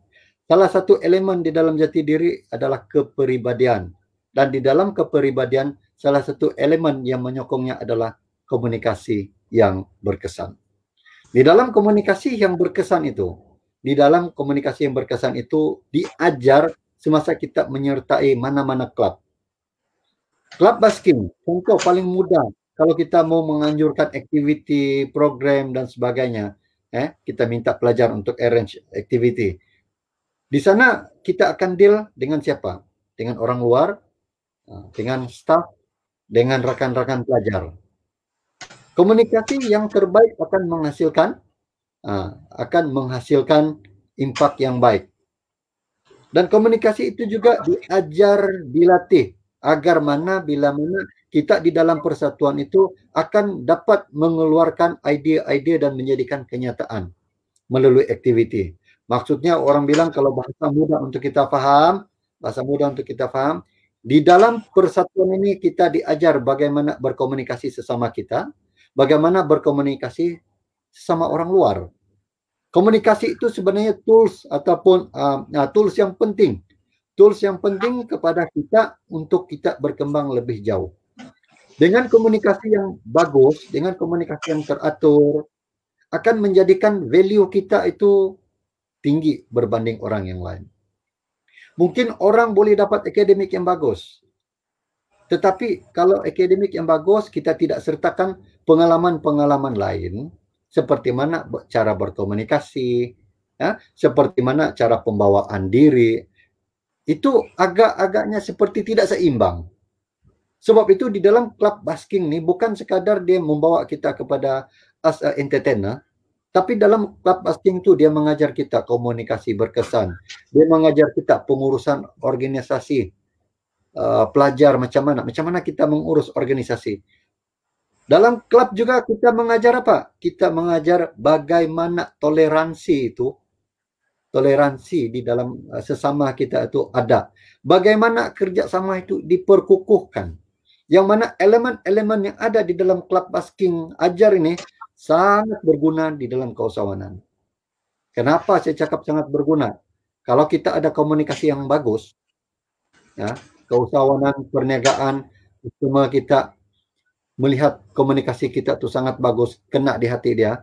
salah satu elemen di dalam jati diri adalah kepribadian. Dan di dalam kepribadian, salah satu elemen yang menyokongnya adalah komunikasi yang berkesan. Di dalam komunikasi yang berkesan itu, di dalam komunikasi yang berkesan itu diajar semasa kita menyertai mana-mana klub. Klub basking, contoh paling mudah kalau kita mau menganjurkan activity, program dan sebagainya, eh kita minta pelajar untuk arrange activity di sana kita akan deal dengan siapa? Dengan orang luar, eh, dengan staff, dengan rekan-rekan pelajar. Komunikasi yang terbaik akan menghasilkan eh, akan menghasilkan impact yang baik. Dan komunikasi itu juga diajar, dilatih agar mana bila mana kita di dalam persatuan itu akan dapat mengeluarkan ide-ide dan menjadikan kenyataan melalui activity. Maksudnya orang bilang kalau bahasa mudah untuk kita paham, bahasa mudah untuk kita paham, di dalam persatuan ini kita diajar bagaimana berkomunikasi sesama kita, bagaimana berkomunikasi sesama orang luar. Komunikasi itu sebenarnya tools ataupun uh, tools yang penting. Tools yang penting kepada kita untuk kita berkembang lebih jauh. Dengan komunikasi yang bagus, dengan komunikasi yang teratur, akan menjadikan value kita itu tinggi berbanding orang yang lain. Mungkin orang boleh dapat akademik yang bagus. Tetapi kalau akademik yang bagus kita tidak sertakan pengalaman-pengalaman lain seperti mana cara berkomunikasi, ya, seperti mana cara pembawaan diri, itu agak-agaknya seperti tidak seimbang. Sebab itu di dalam klub basking ni bukan sekadar dia membawa kita kepada as a entertainer, tapi dalam asking itu dia mengajar kita komunikasi berkesan. Dia mengajar kita pengurusan organisasi uh, pelajar macam mana, macam mana kita mengurus organisasi. Dalam klub juga kita mengajar apa? Kita mengajar bagaimana toleransi itu toleransi di dalam uh, sesama kita itu ada. Bagaimana kerjasama itu diperkukuhkan. Yang mana elemen-elemen yang ada di dalam club basking ajar ini sangat berguna di dalam keusahawanan. Kenapa saya cakap sangat berguna? Kalau kita ada komunikasi yang bagus, ya, keusahawanan, perniagaan, cuma kita melihat komunikasi kita itu sangat bagus, kena di hati dia,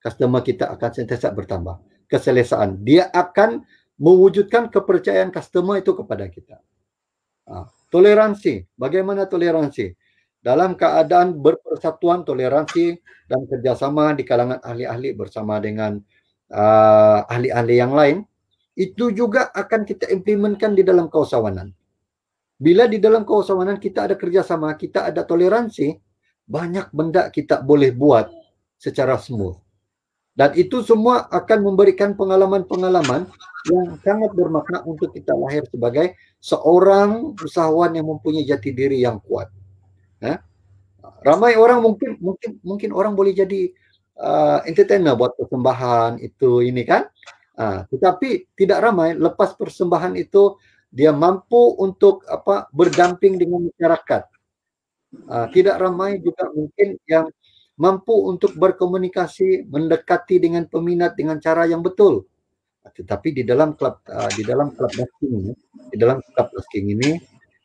customer kita akan sentiasa bertambah. Keselesaan. Dia akan mewujudkan kepercayaan customer itu kepada kita. Ah, toleransi. Bagaimana toleransi? dalam keadaan berpersatuan toleransi dan kerjasama di kalangan ahli-ahli bersama dengan uh, ahli-ahli yang lain itu juga akan kita implementkan di dalam keusahawanan bila di dalam keusahawanan kita ada kerjasama kita ada toleransi banyak benda kita boleh buat secara smooth dan itu semua akan memberikan pengalaman-pengalaman yang sangat bermakna untuk kita lahir sebagai seorang usahawan yang mempunyai jati diri yang kuat. Ramai orang mungkin mungkin mungkin orang boleh jadi uh, entertainer buat persembahan itu ini kan. Ah, tetapi tidak ramai lepas persembahan itu dia mampu untuk apa berdamping dengan masyarakat. Ah, tidak ramai juga mungkin yang mampu untuk berkomunikasi, mendekati dengan peminat dengan cara yang betul. Ah, tetapi di dalam klub uh, di dalam klub basking ini, di dalam klub basking ini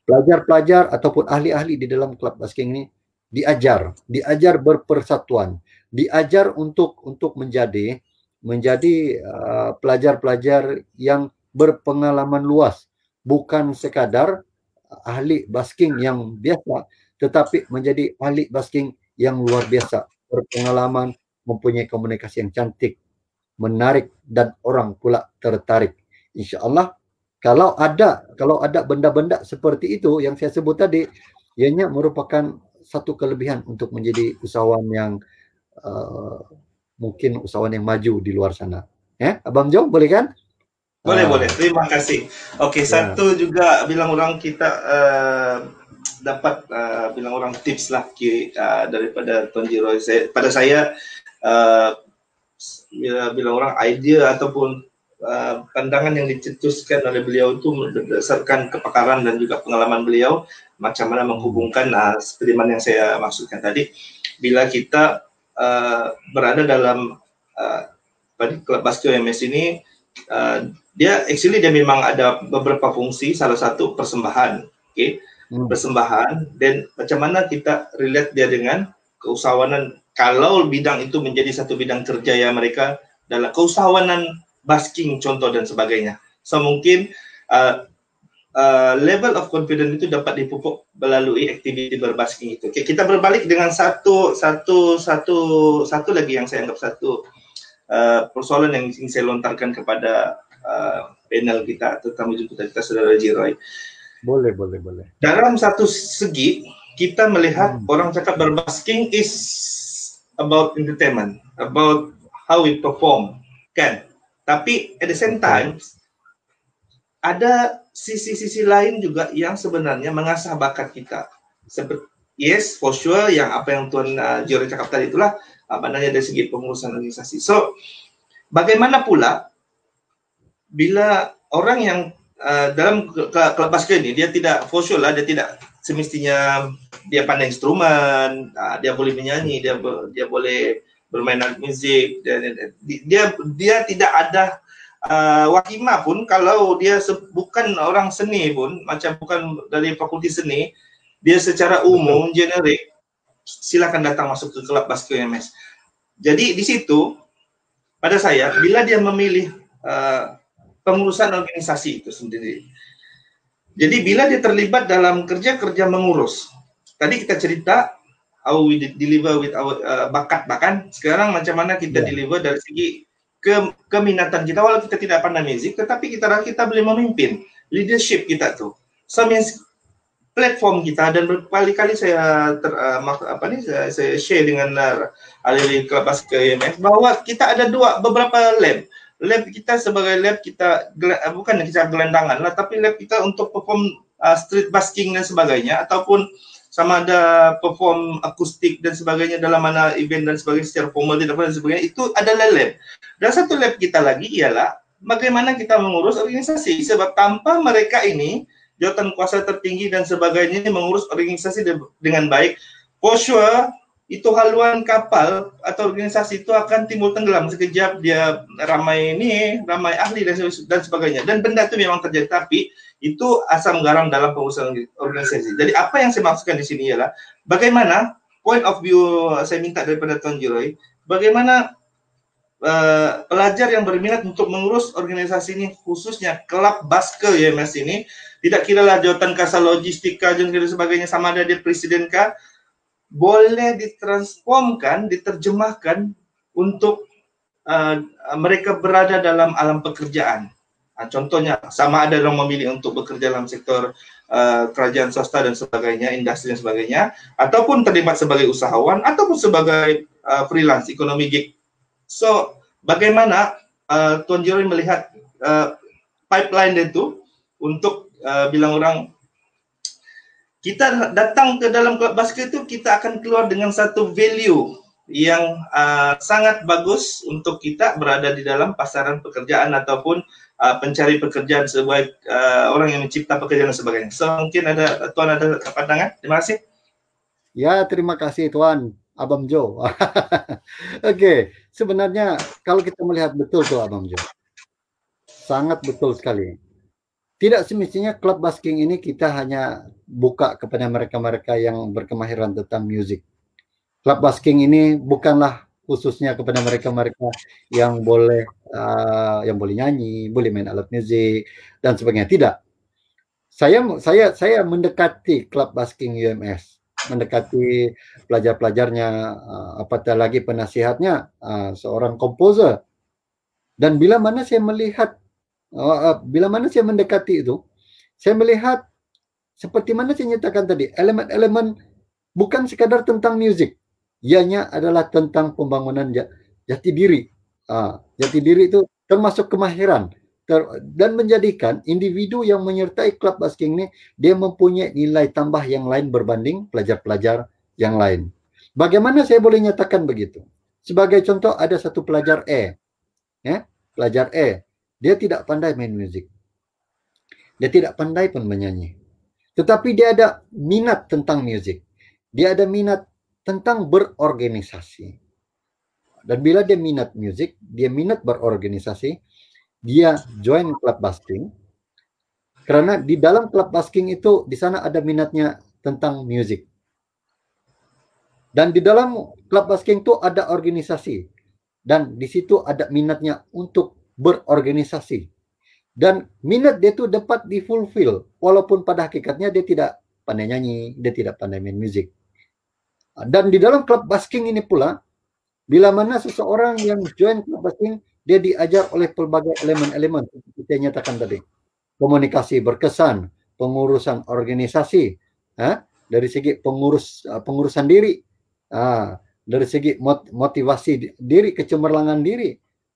pelajar-pelajar ataupun ahli-ahli di dalam klub basking ini diajar, diajar berpersatuan, diajar untuk untuk menjadi menjadi uh, pelajar-pelajar uh, yang berpengalaman luas, bukan sekadar ahli basking yang biasa, tetapi menjadi ahli basking yang luar biasa, berpengalaman, mempunyai komunikasi yang cantik, menarik dan orang kula tertarik. insyaallah kalau ada kalau ada benda-benda seperti itu yang saya sebut tadi ianya merupakan satu kelebihan untuk menjadi usahawan yang uh, mungkin usahawan yang maju di luar sana ya eh, abang Jo boleh kan boleh uh, boleh terima kasih okey ya. satu juga bilang orang kita uh, dapat uh, bilang orang tips lah uh, daripada Tuan Jiro pada saya uh, bila bilang orang idea ataupun Eh, pandangan yang dicetuskan oleh beliau itu berdasarkan kepakaran dan juga pengalaman beliau macam mana menghubungkan nah, seperti mana yang saya maksudkan tadi bila kita uh, berada dalam uh, basket OMS ini uh, dia actually dia memang ada beberapa fungsi salah satu persembahan oke okay? Hmm. persembahan dan macam mana kita relate dia dengan keusahawanan kalau bidang itu menjadi satu bidang kerja ya mereka dalam keusahawanan basking contoh dan sebagainya. So mungkin uh, uh, level of confidence itu dapat dipupuk melalui aktiviti berbasking itu. Okay, kita berbalik dengan satu satu satu satu lagi yang saya anggap satu uh, persoalan yang ingin saya lontarkan kepada uh, panel kita terutama juga kita, kita saudara Jiroy. Boleh, boleh, boleh. Dalam satu segi kita melihat hmm. orang cakap berbasking is about entertainment, about how we perform, kan? Tapi at the same time ada sisi-sisi lain juga yang sebenarnya mengasah bakat kita. Seperti yes for sure yang apa yang Tuan uh, Jiro cakap tadi itulah apa namanya dari segi pengurusan organisasi. So bagaimana pula bila orang yang uh, dalam ke, kelepas ke ini dia tidak for sure lah dia tidak semestinya dia pandai instrumen, uh, dia boleh menyanyi, dia dia boleh bermain alat muzik dia dia tidak ada uh, pun kalau dia bukan orang seni pun macam bukan dari fakulti seni dia secara umum generik silakan datang masuk ke kelab basket UMS. Jadi di situ pada saya bila dia memilih uh, pengurusan organisasi itu sendiri. Jadi bila dia terlibat dalam kerja-kerja mengurus. Tadi kita cerita how we deliver with our uh, bakat bahkan sekarang macam mana kita yeah. deliver dari segi ke keminatan kita walau kita tidak pandai music tetapi kita kita boleh memimpin leadership kita tuh some platform kita dan berkali-kali saya ter, uh, apa nih saya, saya share dengan uh, ahli kelepas ke IMF bahwa kita ada dua beberapa lab lab kita sebagai lab kita uh, bukan kita gelandangan lah tapi lab kita untuk perform uh, street basking dan sebagainya ataupun sama ada perform akustik dan sebagainya dalam mana event dan sebagainya secara formal tidak dan sebagainya itu adalah lab. Dan satu lab kita lagi ialah bagaimana kita mengurus organisasi sebab tanpa mereka ini jawatan kuasa tertinggi dan sebagainya mengurus organisasi de dengan baik for sure itu haluan kapal atau organisasi itu akan timbul tenggelam sekejap dia ramai ini ramai ahli dan, sebagainya dan benda itu memang terjadi tapi itu asam garam dalam pengurusan organisasi. Jadi apa yang saya maksudkan di sini ialah bagaimana point of view saya minta daripada Tuan Jiroi, bagaimana uh, pelajar yang berminat untuk mengurus organisasi ini khususnya klub basket YMS ini tidak kiralah jawatan kasa logistika dan sebagainya sama ada dia presiden kah boleh ditransformkan, diterjemahkan untuk uh, mereka berada dalam alam pekerjaan Ah, contohnya sama ada yang memilih untuk bekerja dalam sektor uh, kerajaan swasta dan sebagainya, industri dan sebagainya, ataupun terlibat sebagai usahawan ataupun sebagai uh, freelance ekonomi gig. So, bagaimana uh, Tuan melihat uh, pipeline itu untuk uh, bilang orang kita datang ke dalam klub basket itu kita akan keluar dengan satu value yang uh, sangat bagus untuk kita berada di dalam pasaran pekerjaan ataupun uh, pencari pekerjaan sebagai uh, orang yang mencipta pekerjaan dan sebagainya. So mungkin ada tuan ada pandangan. Terima kasih. Ya, terima kasih tuan. Abang Jo. [laughs] Oke, okay. sebenarnya kalau kita melihat betul tuh Abang Jo. Sangat betul sekali. Tidak semestinya klub basking ini kita hanya buka kepada mereka-mereka yang berkemahiran tentang musik. Klub basking ini bukanlah khususnya kepada mereka-mereka yang boleh uh, yang boleh nyanyi, boleh main alat muzik dan sebagainya. Tidak. Saya saya saya mendekati klub basking UMS, mendekati pelajar-pelajarnya, uh, apatah lagi penasihatnya, uh, seorang komposer. Dan bila mana saya melihat, uh, uh, bila mana saya mendekati itu, saya melihat seperti mana saya nyatakan tadi, elemen-elemen bukan sekadar tentang musik, ianya adalah tentang pembangunan jati diri, Ah, jati diri itu termasuk kemahiran ter, dan menjadikan individu yang menyertai klub basking ini dia mempunyai nilai tambah yang lain berbanding pelajar-pelajar yang lain. Bagaimana saya boleh nyatakan begitu? Sebagai contoh ada satu pelajar E, ya, pelajar E, dia tidak pandai main musik, dia tidak pandai pun menyanyi, tetapi dia ada minat tentang musik, dia ada minat tentang berorganisasi, dan bila dia minat musik, dia minat berorganisasi, dia join club basking. Karena di dalam club basking itu di sana ada minatnya tentang musik. Dan di dalam club basking itu ada organisasi dan di situ ada minatnya untuk berorganisasi. Dan minat dia itu dapat difulfill walaupun pada hakikatnya dia tidak pandai nyanyi, dia tidak pandai main musik. Dan di dalam klub basking ini pula Bila mana seseorang yang join klub basking, dia diajar oleh pelbagai elemen-elemen seperti saya nyatakan tadi. Komunikasi berkesan, pengurusan organisasi, eh? dari segi pengurus uh, pengurusan diri, ha? dari segi motivasi diri, kecemerlangan diri,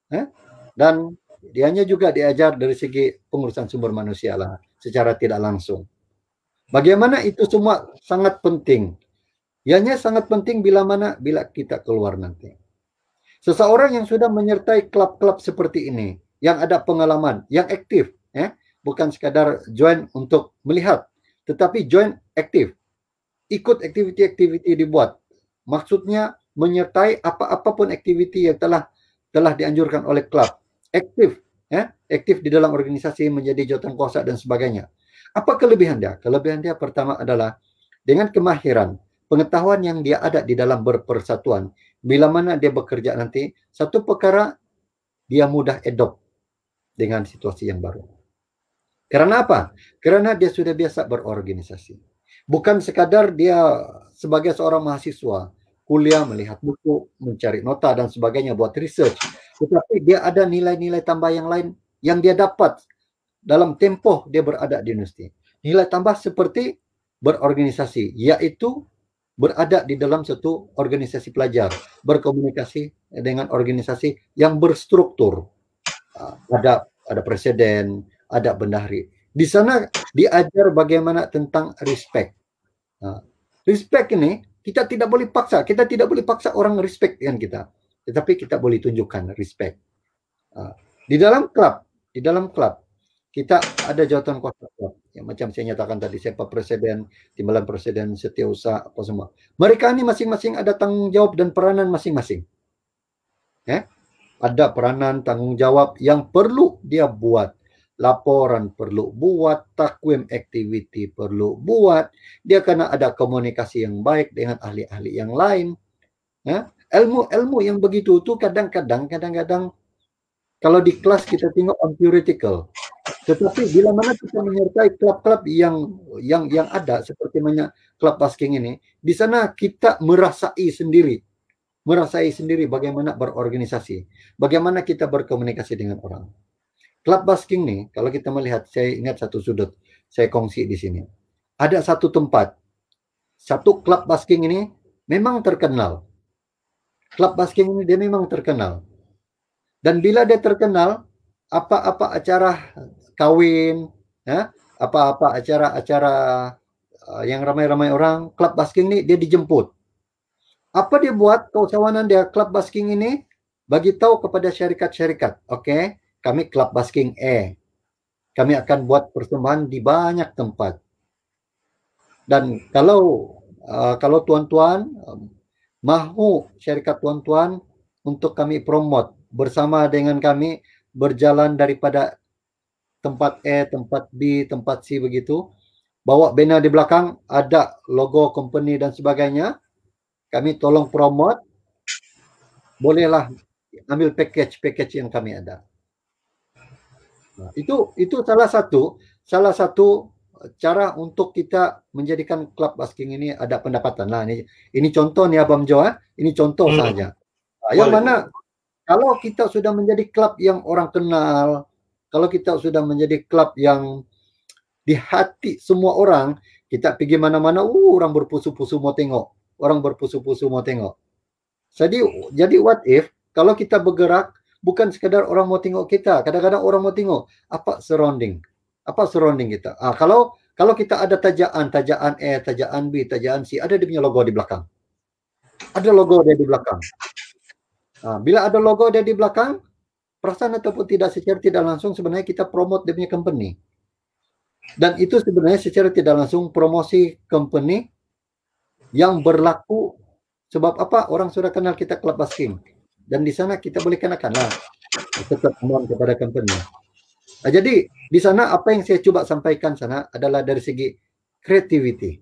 eh? dan dianya juga diajar dari segi pengurusan sumber manusia lah secara tidak langsung. Bagaimana itu semua sangat penting. Ianya sangat penting bila mana bila kita keluar nanti. Seseorang yang sudah menyertai klub-klub seperti ini, yang ada pengalaman, yang aktif, ya, eh? bukan sekadar join untuk melihat, tetapi join aktif, ikut aktiviti-aktiviti dibuat. Maksudnya menyertai apa-apa pun aktiviti yang telah telah dianjurkan oleh klub, aktif, ya, eh? aktif di dalam organisasi menjadi kuasa dan sebagainya. Apa kelebihan dia? Kelebihan dia pertama adalah dengan kemahiran, pengetahuan yang dia ada di dalam berpersatuan, bila mana dia bekerja nanti, satu perkara dia mudah adopt dengan situasi yang baru. Kerana apa? Kerana dia sudah biasa berorganisasi. Bukan sekadar dia sebagai seorang mahasiswa, kuliah, melihat buku, mencari nota dan sebagainya buat research. Tetapi dia ada nilai-nilai tambah yang lain yang dia dapat dalam tempoh dia berada di universiti. Nilai tambah seperti berorganisasi, iaitu berada di dalam satu organisasi pelajar, berkomunikasi dengan organisasi yang berstruktur. Ah, ada ada presiden, ada bendahari. Di sana diajar bagaimana tentang respect. Ah, respect ini kita tidak boleh paksa, kita tidak boleh paksa orang respect dengan kita, tetapi kita boleh tunjukkan respect. Ah, di dalam klub, di dalam klub kita ada jawatan kuasa yang macam saya nyatakan tadi siapa presiden timbalan presiden setiausaha apa semua mereka ini masing-masing ada tanggung jawab dan peranan masing-masing ya ada peranan tanggung jawab yang perlu dia buat laporan perlu buat takwim activity perlu buat dia karena ada komunikasi yang baik dengan ahli-ahli yang lain ya ilmu-ilmu yang begitu itu kadang-kadang kadang-kadang kalau di kelas kita tengok on theoretical. Tetapi bila mana kita menyertai klub-klub yang yang yang ada seperti banyak klub basking ini, di sana kita merasai sendiri merasai sendiri bagaimana berorganisasi, bagaimana kita berkomunikasi dengan orang. Club basking nih, kalau kita melihat, saya ingat satu sudut, saya kongsi di sini. Ada satu tempat, satu club basking ini memang terkenal. Club basking ini dia memang terkenal. Dan bila dia terkenal, apa-apa acara kawin, ya, apa-apa acara-acara eh, yang ramai-ramai orang, klub basking ini dia dijemput. Apa dia buat? Kawan-kawanan dia klub basking ini bagi tahu kepada syarikat-syarikat, oke, okay? kami klub basking E. Kami akan buat persembahan di banyak tempat. Dan kalau uh, kalau tuan-tuan um, mahu syarikat tuan-tuan untuk kami promote bersama dengan kami berjalan daripada tempat E, tempat B, tempat C begitu. Bawa banner di belakang, ada logo company dan sebagainya. Kami tolong promote. Bolehlah ambil package-package yang kami ada. Nah, itu itu salah satu salah satu cara untuk kita menjadikan klub basking ini ada pendapatan lah ini ini contoh nih Abang Jo eh. ini contoh hmm. saja nah, yang mana kalau kita sudah menjadi klub yang orang kenal, kalau kita sudah menjadi klub yang di hati semua orang, kita pergi mana-mana, uh, orang berpusu-pusu mau tengok. Orang berpusu-pusu mau tengok. Jadi, jadi what if kalau kita bergerak, bukan sekadar orang mau tengok kita. Kadang-kadang orang mau tengok apa surrounding. Apa surrounding kita. Ah, kalau kalau kita ada tajaan, tajaan A, tajaan B, tajaan C, ada dia punya logo di belakang. Ada logo dia di belakang. Nah, bila ada logo dia di belakang, perasaan ataupun tidak secara tidak langsung sebenarnya kita promote punya company. Dan itu sebenarnya secara tidak langsung promosi company yang berlaku sebab apa orang sudah kenal kita klub basking dan di sana kita boleh kenakan lah tetap mohon kepada company. Nah, jadi di sana apa yang saya coba sampaikan sana adalah dari segi creativity.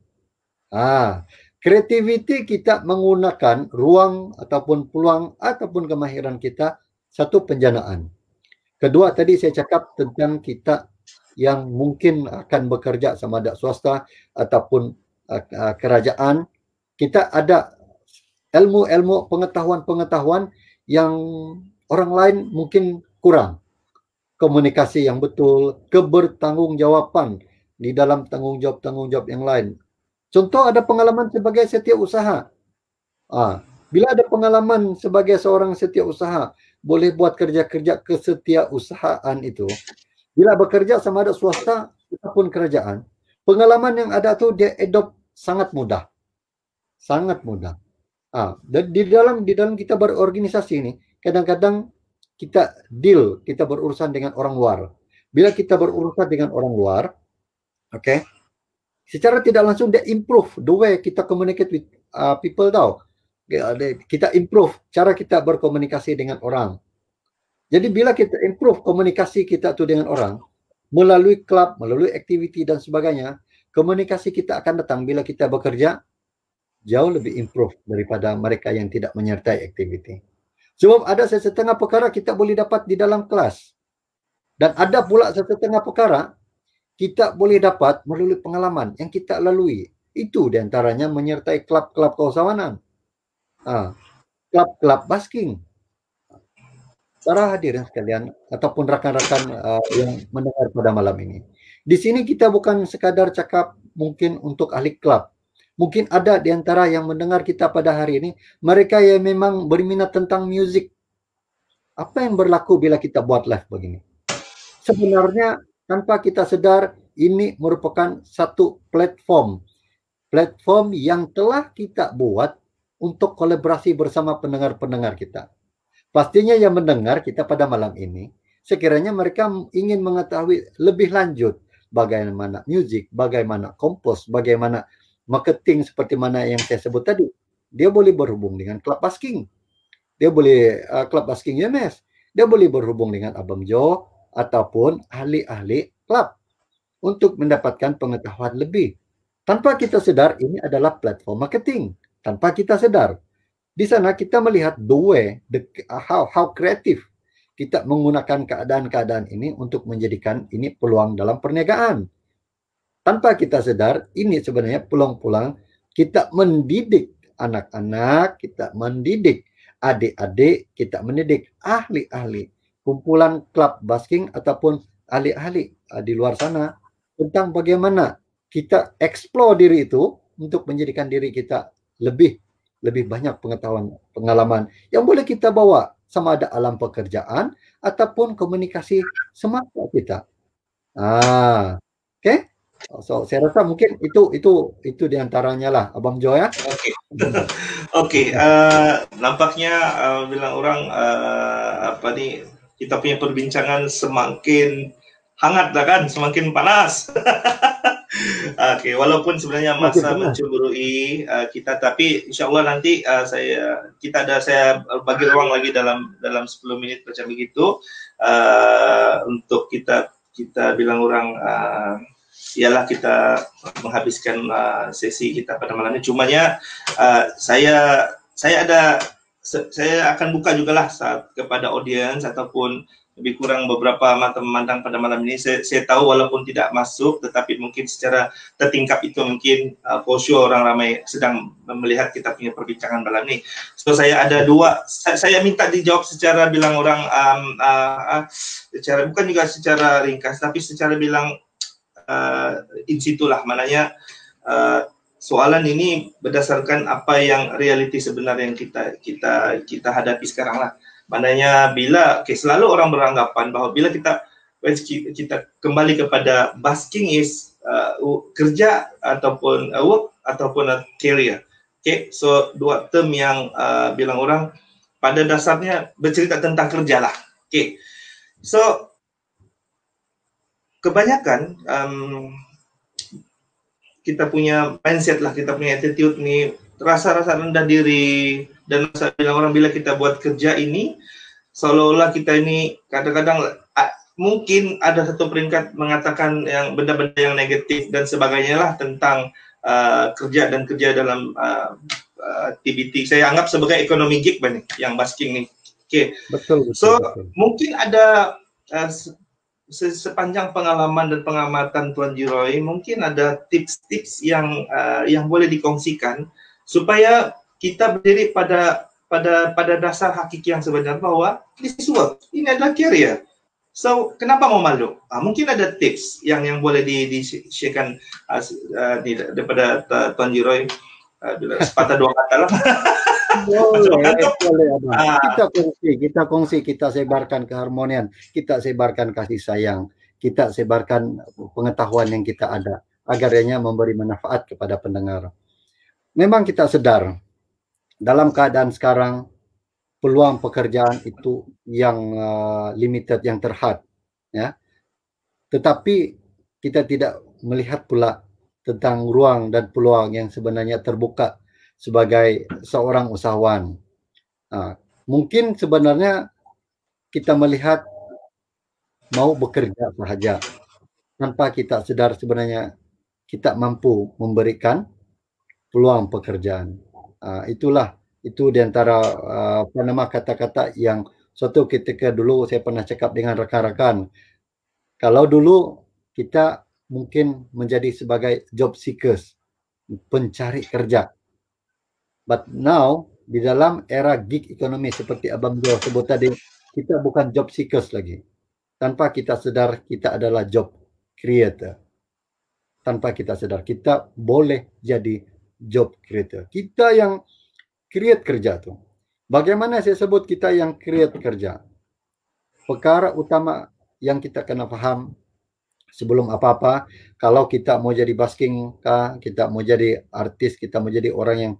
Ah, kreativiti kita menggunakan ruang ataupun peluang ataupun kemahiran kita satu penjanaan. Kedua tadi saya cakap tentang kita yang mungkin akan bekerja sama ada swasta ataupun uh, uh kerajaan kita ada ilmu-ilmu pengetahuan-pengetahuan yang orang lain mungkin kurang komunikasi yang betul kebertanggungjawaban di dalam tanggungjawab-tanggungjawab yang lain Contoh ada pengalaman sebagai setia usaha. Ah, bila ada pengalaman sebagai seorang setia usaha, boleh buat kerja-kerja kesetia usahaan itu. Bila bekerja sama ada swasta ataupun kerajaan, pengalaman yang ada tu dia adopt sangat mudah. Sangat mudah. Ah, dan di dalam di dalam kita berorganisasi ini, kadang-kadang kita deal, kita berurusan dengan orang luar. Bila kita berurusan dengan orang luar, oke, okay, secara tidak langsung dia improve the way kita communicate with uh, people tau. Kita improve cara kita berkomunikasi dengan orang. Jadi bila kita improve komunikasi kita tu dengan orang melalui klub, melalui aktiviti dan sebagainya, komunikasi kita akan datang bila kita bekerja jauh lebih improve daripada mereka yang tidak menyertai aktiviti. Sebab ada sesetengah perkara kita boleh dapat di dalam kelas. Dan ada pula sesetengah perkara kita boleh dapat melalui pengalaman yang kita lalui. Itu di antaranya menyertai klub-klub keusahawanan. Ah, ha, klub-klub basking. Para hadirin sekalian ataupun rakan-rakan uh, yang mendengar pada malam ini. Di sini kita bukan sekadar cakap mungkin untuk ahli klub. Mungkin ada di antara yang mendengar kita pada hari ini, mereka yang memang berminat tentang muzik. Apa yang berlaku bila kita buat live begini? Sebenarnya tanpa kita sadar ini merupakan satu platform platform yang telah kita buat untuk kolaborasi bersama pendengar-pendengar kita. Pastinya yang mendengar kita pada malam ini, sekiranya mereka ingin mengetahui lebih lanjut bagaimana music, bagaimana kompos, bagaimana marketing seperti mana yang saya sebut tadi. Dia boleh berhubung dengan klub basking. Dia boleh uh, eh, klub basking UMS. Dia boleh berhubung dengan Abang Jo, ataupun ahli-ahli klub untuk mendapatkan pengetahuan lebih. Tanpa kita sadar ini adalah platform marketing. Tanpa kita sadar. Di sana kita melihat the way, the, how, how creative kita menggunakan keadaan-keadaan ini untuk menjadikan ini peluang dalam perniagaan. Tanpa kita sadar, ini sebenarnya peluang-peluang kita mendidik anak-anak, kita mendidik adik-adik, kita mendidik ahli-ahli kumpulan klub basking ataupun ahli-ahli uh, di luar sana tentang bagaimana kita explore diri itu untuk menjadikan diri kita lebih lebih banyak pengetahuan pengalaman yang boleh kita bawa sama ada alam pekerjaan ataupun komunikasi semata kita. Ah, oke. Okay? So saya rasa mungkin itu itu itu antaranya lah, Abang Joy ya. Oke, okay. [laughs] okay. uh, nampaknya uh, bila orang uh, apa nih kita punya perbincangan semakin hangat lah kan, semakin panas. [laughs] Oke, okay, walaupun sebenarnya masa mencemburui uh, kita, tapi insya Allah nanti uh, saya kita ada saya bagi ruang lagi dalam dalam 10 menit macam begitu uh, untuk kita kita bilang orang uh, ialah kita menghabiskan uh, sesi kita pada malam ini. Cumanya uh, saya saya ada saya akan buka jugalah saat kepada audiens ataupun lebih kurang beberapa mata memandang pada malam ini. Saya, saya tahu walaupun tidak masuk tetapi mungkin secara tertingkap itu mungkin uh, sure orang ramai sedang melihat kita punya perbincangan malam ini. So saya ada dua, saya, saya minta dijawab secara bilang orang, um, uh, uh, secara, bukan juga secara ringkas tapi secara bilang uh, in situ lah, maknanya uh, soalan ini berdasarkan apa yang realiti sebenarnya yang kita kita kita hadapi sekarang lah. Maknanya bila okay, selalu orang beranggapan bahawa bila kita kita kembali kepada basking is uh, kerja ataupun uh, work ataupun uh, career. Okay, so dua term yang uh, bilang orang pada dasarnya bercerita tentang kerja lah. Okay, so kebanyakan um, kita punya mindset lah, kita punya attitude nih, rasa-rasa rendah diri dan saya bilang orang bila kita buat kerja ini seolah-olah kita ini kadang-kadang ah, mungkin ada satu peringkat mengatakan yang benda-benda yang negatif dan sebagainya lah tentang uh, kerja dan kerja dalam uh, ah, TBT. Saya anggap sebagai ekonomi gig banyak yang basking nih. Oke. Okay. Betul, betul. So betul. mungkin ada uh, sepanjang pengalaman dan pengamatan Tuan Jiroi, mungkin ada tips-tips yang uh, yang boleh dikongsikan supaya kita berdiri pada pada pada dasar hakiki yang sebenarnya bahwa this is work, ini adalah career. So, kenapa mau malu? Uh, mungkin ada tips yang yang boleh di di-sharekan uh, ah, uh, ah, daripada Tuan Jiroi Uh, sepatah dua kata lah. [laughs] boleh, eh, boleh ah. Kita kongsi, kita kongsi, kita sebarkan keharmonian, kita sebarkan kasih sayang, kita sebarkan pengetahuan yang kita ada agarnya memberi manfaat kepada pendengar. Memang kita sedar dalam keadaan sekarang peluang pekerjaan itu yang uh, limited, yang terhad, ya. Tetapi kita tidak melihat pula tentang ruang dan peluang yang sebenarnya terbuka sebagai seorang usahawan. Nah, mungkin sebenarnya kita melihat mau bekerja saja tanpa kita sadar sebenarnya kita mampu memberikan peluang pekerjaan. Uh, itulah itu diantara uh, ah, apa nama kata-kata yang suatu ketika dulu saya pernah cakap dengan rekan-rekan. Kalau dulu kita mungkin menjadi sebagai job seekers, pencari kerja. But now di dalam era gig ekonomi seperti Abang Bro sebut tadi, kita bukan job seekers lagi. Tanpa kita sedar kita adalah job creator. Tanpa kita sedar kita boleh jadi job creator. Kita yang create kerja tu. Bagaimana saya sebut kita yang create kerja? Perkara utama yang kita kena faham sebelum apa-apa, kalau kita mau jadi basking kita mau jadi artis, kita mau jadi orang yang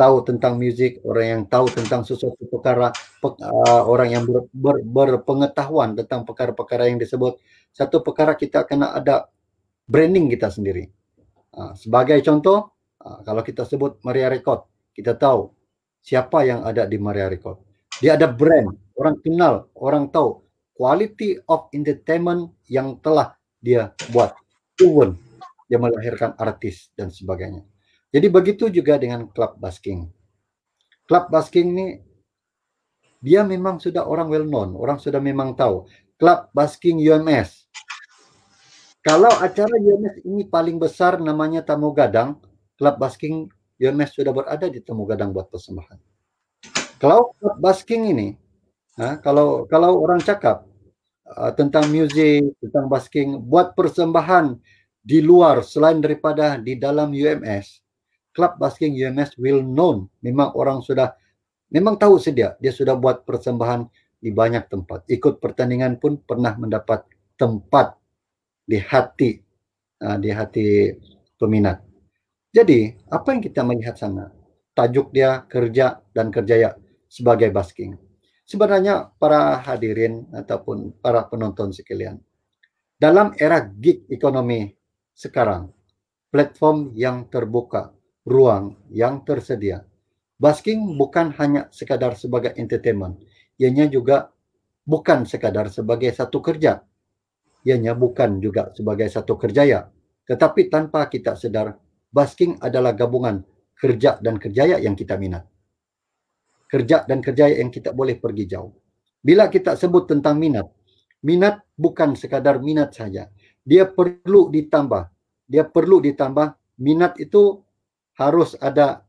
tahu tentang musik, orang yang tahu tentang sesuatu perkara, pe, uh, orang yang ber, ber, berpengetahuan tentang perkara-perkara yang disebut. Satu perkara kita kena ada branding kita sendiri. Uh, sebagai contoh, uh, kalau kita sebut Maria Record, kita tahu siapa yang ada di Maria Record. Dia ada brand, orang kenal, orang tahu quality of entertainment yang telah dia buat. Even dia melahirkan artis dan sebagainya. Jadi begitu juga dengan klub basking. Klub basking ini dia memang sudah orang well known, orang sudah memang tahu. Klub basking UMS. Kalau acara UMS ini paling besar namanya Tamu Gadang, klub basking UMS sudah berada di Tamu Gadang buat persembahan. Kalau klub basking ini, kalau kalau orang cakap uh, tentang musik, tentang basking, buat persembahan di luar selain daripada di dalam UMS, klub basking UMS will known. Memang orang sudah memang tahu sedia, dia sudah buat persembahan di banyak tempat. Ikut pertandingan pun pernah mendapat tempat di hati uh, di hati peminat. Jadi, apa yang kita melihat sana? Tajuk dia kerja dan kerjaya sebagai basking. Sebenarnya para hadirin ataupun para penonton sekalian, dalam era gig ekonomi sekarang, platform yang terbuka ruang yang tersedia. Basking bukan hanya sekadar sebagai entertainment, ianya juga bukan sekadar sebagai satu kerja. Ianya bukan juga sebagai satu kerjaya, tetapi tanpa kita sedar, basking adalah gabungan kerja dan kerjaya yang kita minat. Kerja dan kerjaya yang kita boleh pergi jauh. Bila kita sebut tentang minat, minat bukan sekadar minat saja. Dia perlu ditambah. Dia perlu ditambah minat itu harus ada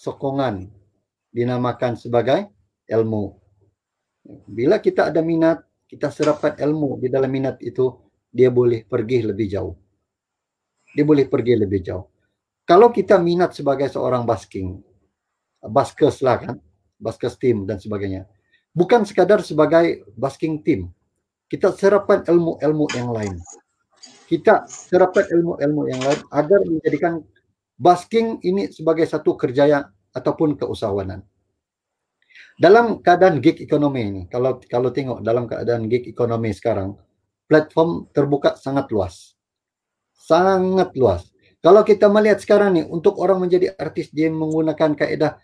sokongan dinamakan sebagai ilmu. Bila kita ada minat, kita serapat ilmu di dalam minat itu, dia boleh pergi lebih jauh. Dia boleh pergi lebih jauh. Kalau kita minat sebagai seorang basking, baskers lah kan, baskers team dan sebagainya. Bukan sekadar sebagai basking team. Kita serapat ilmu-ilmu yang lain. Kita serapat ilmu-ilmu yang lain agar menjadikan basking ini sebagai satu kerjaya ataupun keusahawanan. Dalam keadaan gig ekonomi ini, kalau kalau tengok dalam keadaan gig ekonomi sekarang, platform terbuka sangat luas. Sangat luas. Kalau kita melihat sekarang nih, untuk orang menjadi artis dia menggunakan kaedah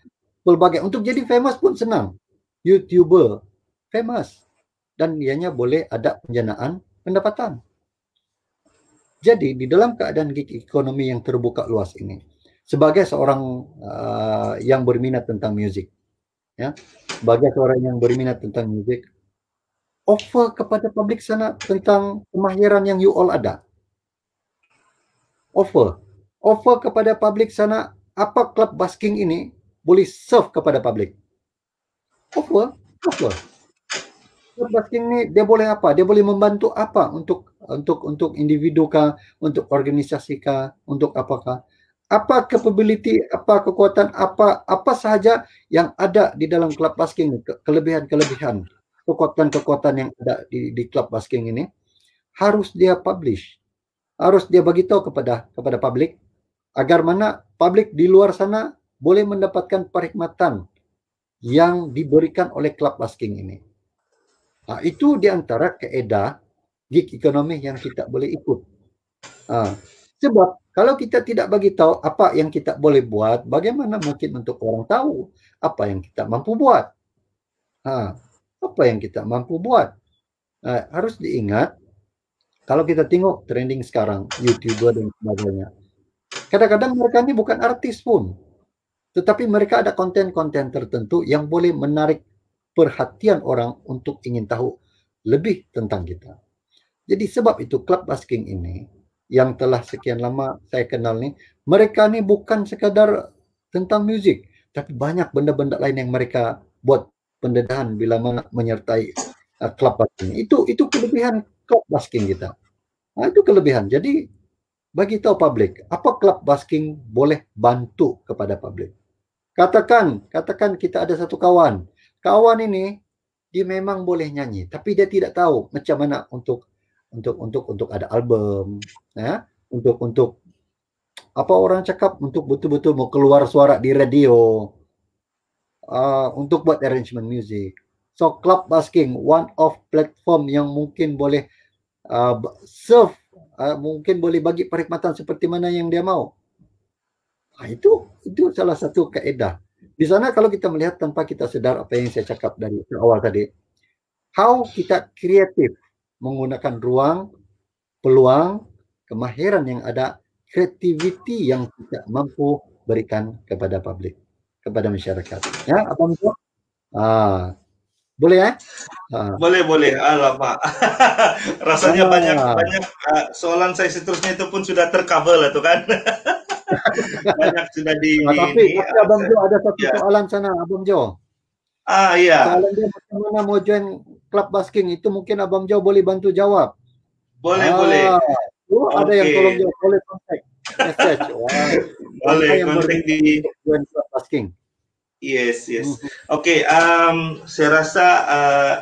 pelbagai. Untuk jadi famous pun senang. YouTuber, famous. Dan ianya boleh ada penjanaan pendapatan. Jadi di dalam keadaan gig ekonomi yang terbuka luas ini, sebagai seorang uh, yang berminat tentang music, ya, sebagai seorang yang berminat tentang music, offer kepada publik sana tentang kemahiran yang you all ada. Offer, offer kepada publik sana apa klub basking ini boleh serve kepada publik. Offer, offer. Klub basking ini dia boleh apa? Dia boleh membantu apa untuk untuk untuk individu kah, untuk organisasi kah, untuk apakah? Apa capability, apa kekuatan, apa apa saja yang ada di dalam klub basking kelebihan-kelebihan, kekuatan-kekuatan yang ada di di klub basking ini harus dia publish. Harus dia bagi tahu kepada kepada publik agar mana publik di luar sana boleh mendapatkan perkhidmatan yang diberikan oleh klub basking ini. Nah, itu diantara keedah gig ekonomi yang kita boleh ikut. sebab kalau kita tidak bagi tahu apa yang kita boleh buat, bagaimana mungkin untuk orang tahu apa yang kita mampu buat? Ha, apa yang kita mampu buat? Ha, harus diingat kalau kita tengok trending sekarang YouTuber dan sebagainya. Kadang-kadang mereka ini bukan artis pun. Tetapi mereka ada konten-konten tertentu yang boleh menarik perhatian orang untuk ingin tahu lebih tentang kita. Jadi sebab itu Club Basking ini yang telah sekian lama saya kenal ni, mereka ni bukan sekadar tentang muzik, tapi banyak benda-benda lain yang mereka buat pendedahan bila menyertai uh, Club Basking. Itu itu kelebihan Club Basking kita. Nah, ha, itu kelebihan. Jadi bagi tahu publik, apa Club Basking boleh bantu kepada publik? Katakan, katakan kita ada satu kawan. Kawan ini dia memang boleh nyanyi tapi dia tidak tahu macam mana untuk untuk untuk untuk ada album ya untuk untuk apa orang cakap untuk betul-betul mau keluar suara di radio uh, untuk buat arrangement music so club basking one of platform yang mungkin boleh uh, serve uh, mungkin boleh bagi perkhidmatan seperti mana yang dia mau nah, itu itu salah satu kaedah di sana kalau kita melihat tanpa kita sedar apa yang saya cakap dari awal tadi how kita kreatif menggunakan ruang, peluang, kemahiran yang ada, kreativiti yang tidak mampu berikan kepada publik, kepada masyarakat. Ya, apa itu? Ah, boleh ya? Ah. Boleh, boleh. Alah, Pak. [laughs] Rasanya ah. banyak banyak eh, soalan saya seterusnya itu pun sudah tercover lah tuh kan. [laughs] banyak sudah di, nah, tapi, ini, tapi Abang eh, Jo ada satu ya. soalan sana, Abang Jo. Ah, iya. Soalan dia bagaimana mau join klub basking itu mungkin Abang Jo boleh bantu jawab. Boleh, ah, boleh. Itu okay. ada yang tolong jawab, boleh kontak. Message. [laughs] Boleh, kontak di klub basking. Yes, yes. Hmm. Oke, okay, um, saya rasa uh,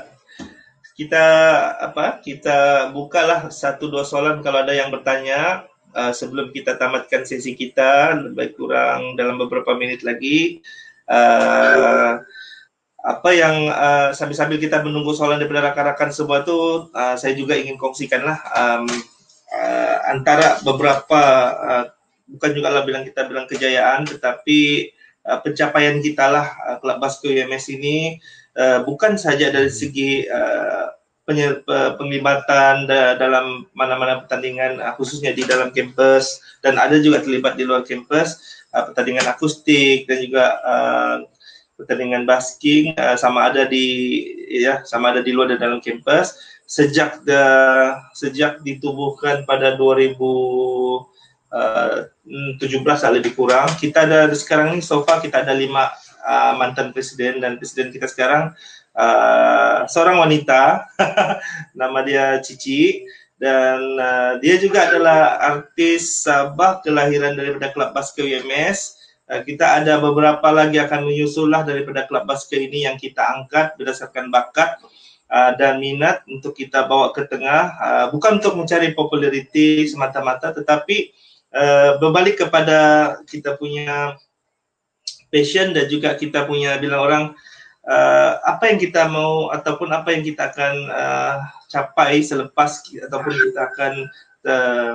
kita apa? Kita bukalah satu dua soalan kalau ada yang bertanya uh, sebelum kita tamatkan sesi kita lebih kurang dalam beberapa menit lagi. Uh, apa yang eh, sambil-sambil kita menunggu soalan daripada rakan-rakan semua itu uh, eh, saya juga ingin kongsikanlah um, uh, eh, antara beberapa uh, bukan juga lah bilang kita bilang kejayaan tetapi uh, pencapaian kita lah uh, klub basket UMS ini uh, bukan saja dari hmm. segi uh, penglibatan dalam mana-mana pertandingan khususnya di dalam kampus dan ada juga terlibat di luar kampus pertandingan akustik dan juga pertandingan basking uh, sama ada di ya sama ada di luar dan dalam kampus sejak the, sejak ditubuhkan pada 2017 Uh, 17 lebih kurang. Kita ada sekarang ini sofa kita ada lima uh, mantan presiden dan presiden kita sekarang uh, seorang wanita [laughs] nama dia Cici dan uh, dia juga adalah artis Sabah kelahiran daripada klub basket UMS Eh, kita ada beberapa lagi akan menyusul lah daripada klub basket ini yang kita angkat berdasarkan bakat uh, dan minat untuk kita bawa ke tengah uh, bukan untuk mencari populariti semata-mata tetapi uh, berbalik kepada kita punya passion dan juga kita punya bilang orang uh, apa yang kita mau ataupun apa yang kita akan uh, capai selepas ataupun kita akan uh,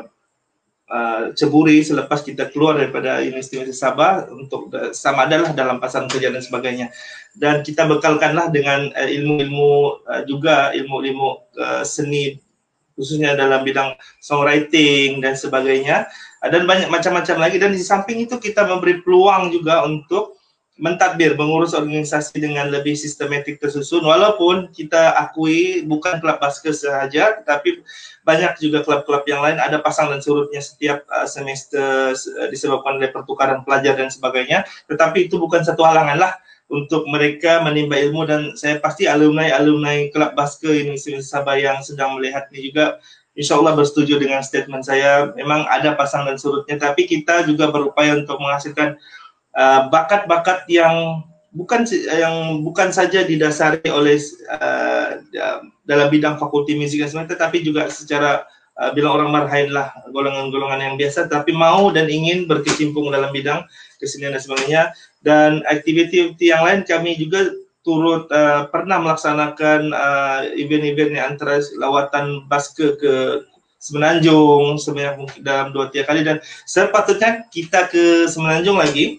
Uh, ceburi selepas kita keluar daripada Universiti Malaysia Sabah untuk uh, sama adalah dalam pasaran kerja dan sebagainya. Dan kita bekalkanlah dengan uh, ilmu-ilmu uh, juga ilmu-ilmu uh, seni khususnya dalam bidang songwriting dan sebagainya. Uh, dan banyak macam-macam lagi dan di samping itu kita memberi peluang juga untuk mentadbir mengurus organisasi dengan lebih sistematik tersusun walaupun kita akui bukan klub basket saja tetapi banyak juga klub-klub yang lain ada pasang dan surutnya setiap eh, semester eh, disebabkan oleh pertukaran pelajar dan sebagainya tetapi itu bukan satu halangan lah untuk mereka menimba ilmu dan saya pasti alumni-alumni klub basket Indonesia Sabah yang sedang melihat ini juga insya Allah bersetuju dengan statement saya memang ada pasang dan surutnya tapi kita juga berupaya untuk menghasilkan Eh, bakat-bakat uh, yang bukan yang bukan saja didasari oleh uh, dalam bidang fakulti musik dan tapi juga secara uh, eh, bila orang lah golongan-golongan yang biasa, tapi mau dan ingin berkecimpung dalam bidang kesenian dan sebagainya. Dan aktiviti-aktiviti yang lain kami juga turut uh, pernah melaksanakan uh, event-event yang antara lawatan baske ke Semenanjung sebanyak dalam dua tiga kali dan sepatutnya kita ke Semenanjung lagi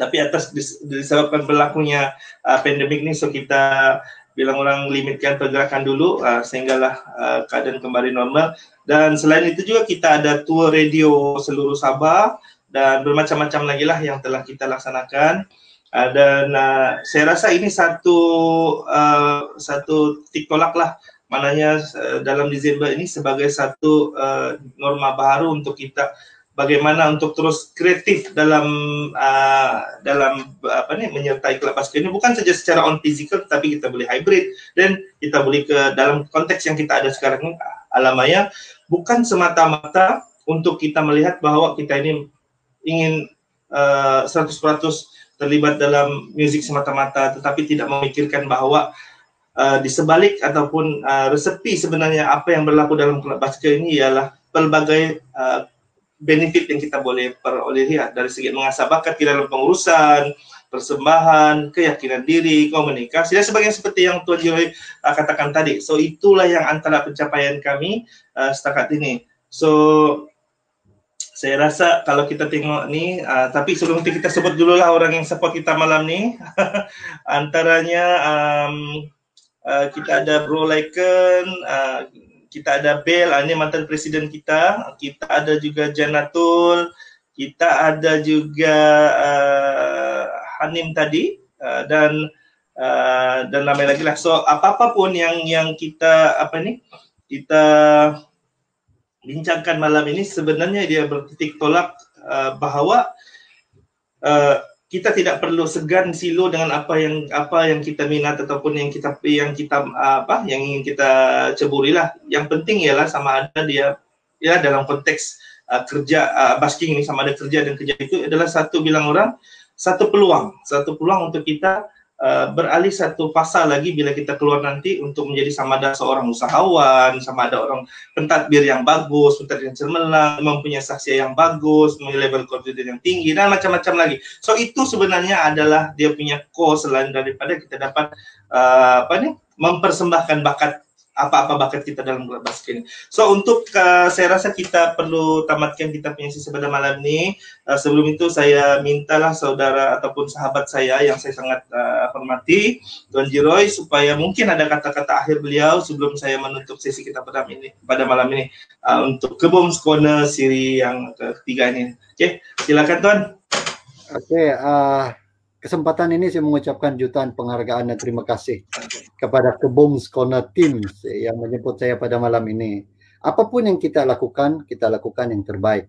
tapi atas disebabkan berlakunya uh, pandemik ini so kita bilang orang limitkan pergerakan dulu uh, sehinggalah uh, keadaan kembali normal dan selain itu juga kita ada tour radio seluruh Sabah dan bermacam-macam lagi lah yang telah kita laksanakan uh, dan uh, saya rasa ini satu uh, satu tiktolak lah mananya uh, dalam Desember ini sebagai satu uh, norma baru untuk kita bagaimana untuk terus kreatif dalam uh, dalam apa nih menyertai klub basket ini bukan saja secara on physical tapi kita boleh hybrid dan kita boleh ke dalam konteks yang kita ada sekarang ini alamaya bukan semata-mata untuk kita melihat bahwa kita ini ingin uh, ah, 100% terlibat dalam musik semata-mata tetapi tidak memikirkan bahwa uh, ah, di sebalik ataupun uh, resepi sebenarnya apa yang berlaku dalam klub basket ini ialah pelbagai uh, benefit yang kita boleh peroleh ya, dari segi mengasah bakat kita dalam pengurusan, persembahan, keyakinan diri, komunikasi, dan sebagainya seperti yang Tuan Joy uh, katakan tadi. So itulah yang antara pencapaian kami uh, setakat ini. So saya rasa kalau kita tengok ni, uh, tapi sebelum itu kita sebut dulu lah orang yang support kita malam ni. [laughs] Antaranya um, uh, kita ada Bro Lycan, uh, kita ada Bel, ah, ini mantan presiden kita. Kita ada juga Janatul. Kita ada juga uh, Hanim tadi uh, dan uh, dan ramai lagi lah. So apa apa pun yang yang kita apa ni kita bincangkan malam ini sebenarnya dia bertitik tolak uh, bahawa uh, kita tidak perlu segan silo dengan apa yang apa yang kita minat ataupun yang kita yang kita apa yang ingin kita ceburilah. Yang penting ialah sama ada dia ya dalam konteks uh, kerja uh, basking ini sama ada kerja dan kerja itu adalah satu bilang orang satu peluang, satu peluang untuk kita Eh, beralih satu fasa lagi bila kita keluar nanti untuk menjadi sama ada seorang usahawan, sama ada orang pentadbir yang bagus, pentadbir yang cermelang, mempunyai saksi yang bagus, memiliki level kompeten yang tinggi dan macam-macam lagi. So itu sebenarnya adalah dia punya core selain daripada kita dapat uh, apa nih mempersembahkan bakat apa-apa bakat kita dalam basket ini. So untuk uh, saya rasa kita perlu tamatkan kita punya sesi pada malam ini. Uh, sebelum itu saya mintalah saudara ataupun sahabat saya yang saya sangat uh, hormati, Don Jiroy, supaya mungkin ada kata-kata akhir beliau sebelum saya menutup sesi kita pada ini pada malam ini uh, untuk kebom Corner seri yang ketiga ini. Oke, okay, silakan Don. Oke, okay, uh, kesempatan ini saya mengucapkan jutaan penghargaan dan terima kasih kepada Kebums Corner Team yang menyebut saya pada malam ini. Apapun yang kita lakukan, kita lakukan yang terbaik.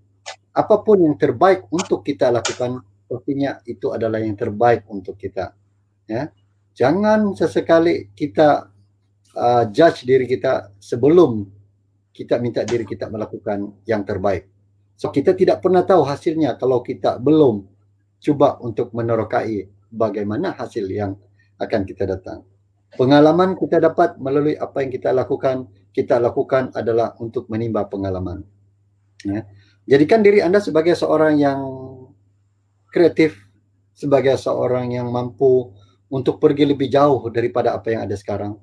Apapun yang terbaik untuk kita lakukan, pastinya itu adalah yang terbaik untuk kita. Ya. Jangan sesekali kita uh, judge diri kita sebelum kita minta diri kita melakukan yang terbaik. So kita tidak pernah tahu hasilnya kalau kita belum cuba untuk menerokai bagaimana hasil yang akan kita datang. Pengalaman kita dapat melalui apa yang kita lakukan, kita lakukan adalah untuk menimba pengalaman. Ya. Jadikan diri Anda sebagai seorang yang kreatif, sebagai seorang yang mampu untuk pergi lebih jauh daripada apa yang ada sekarang.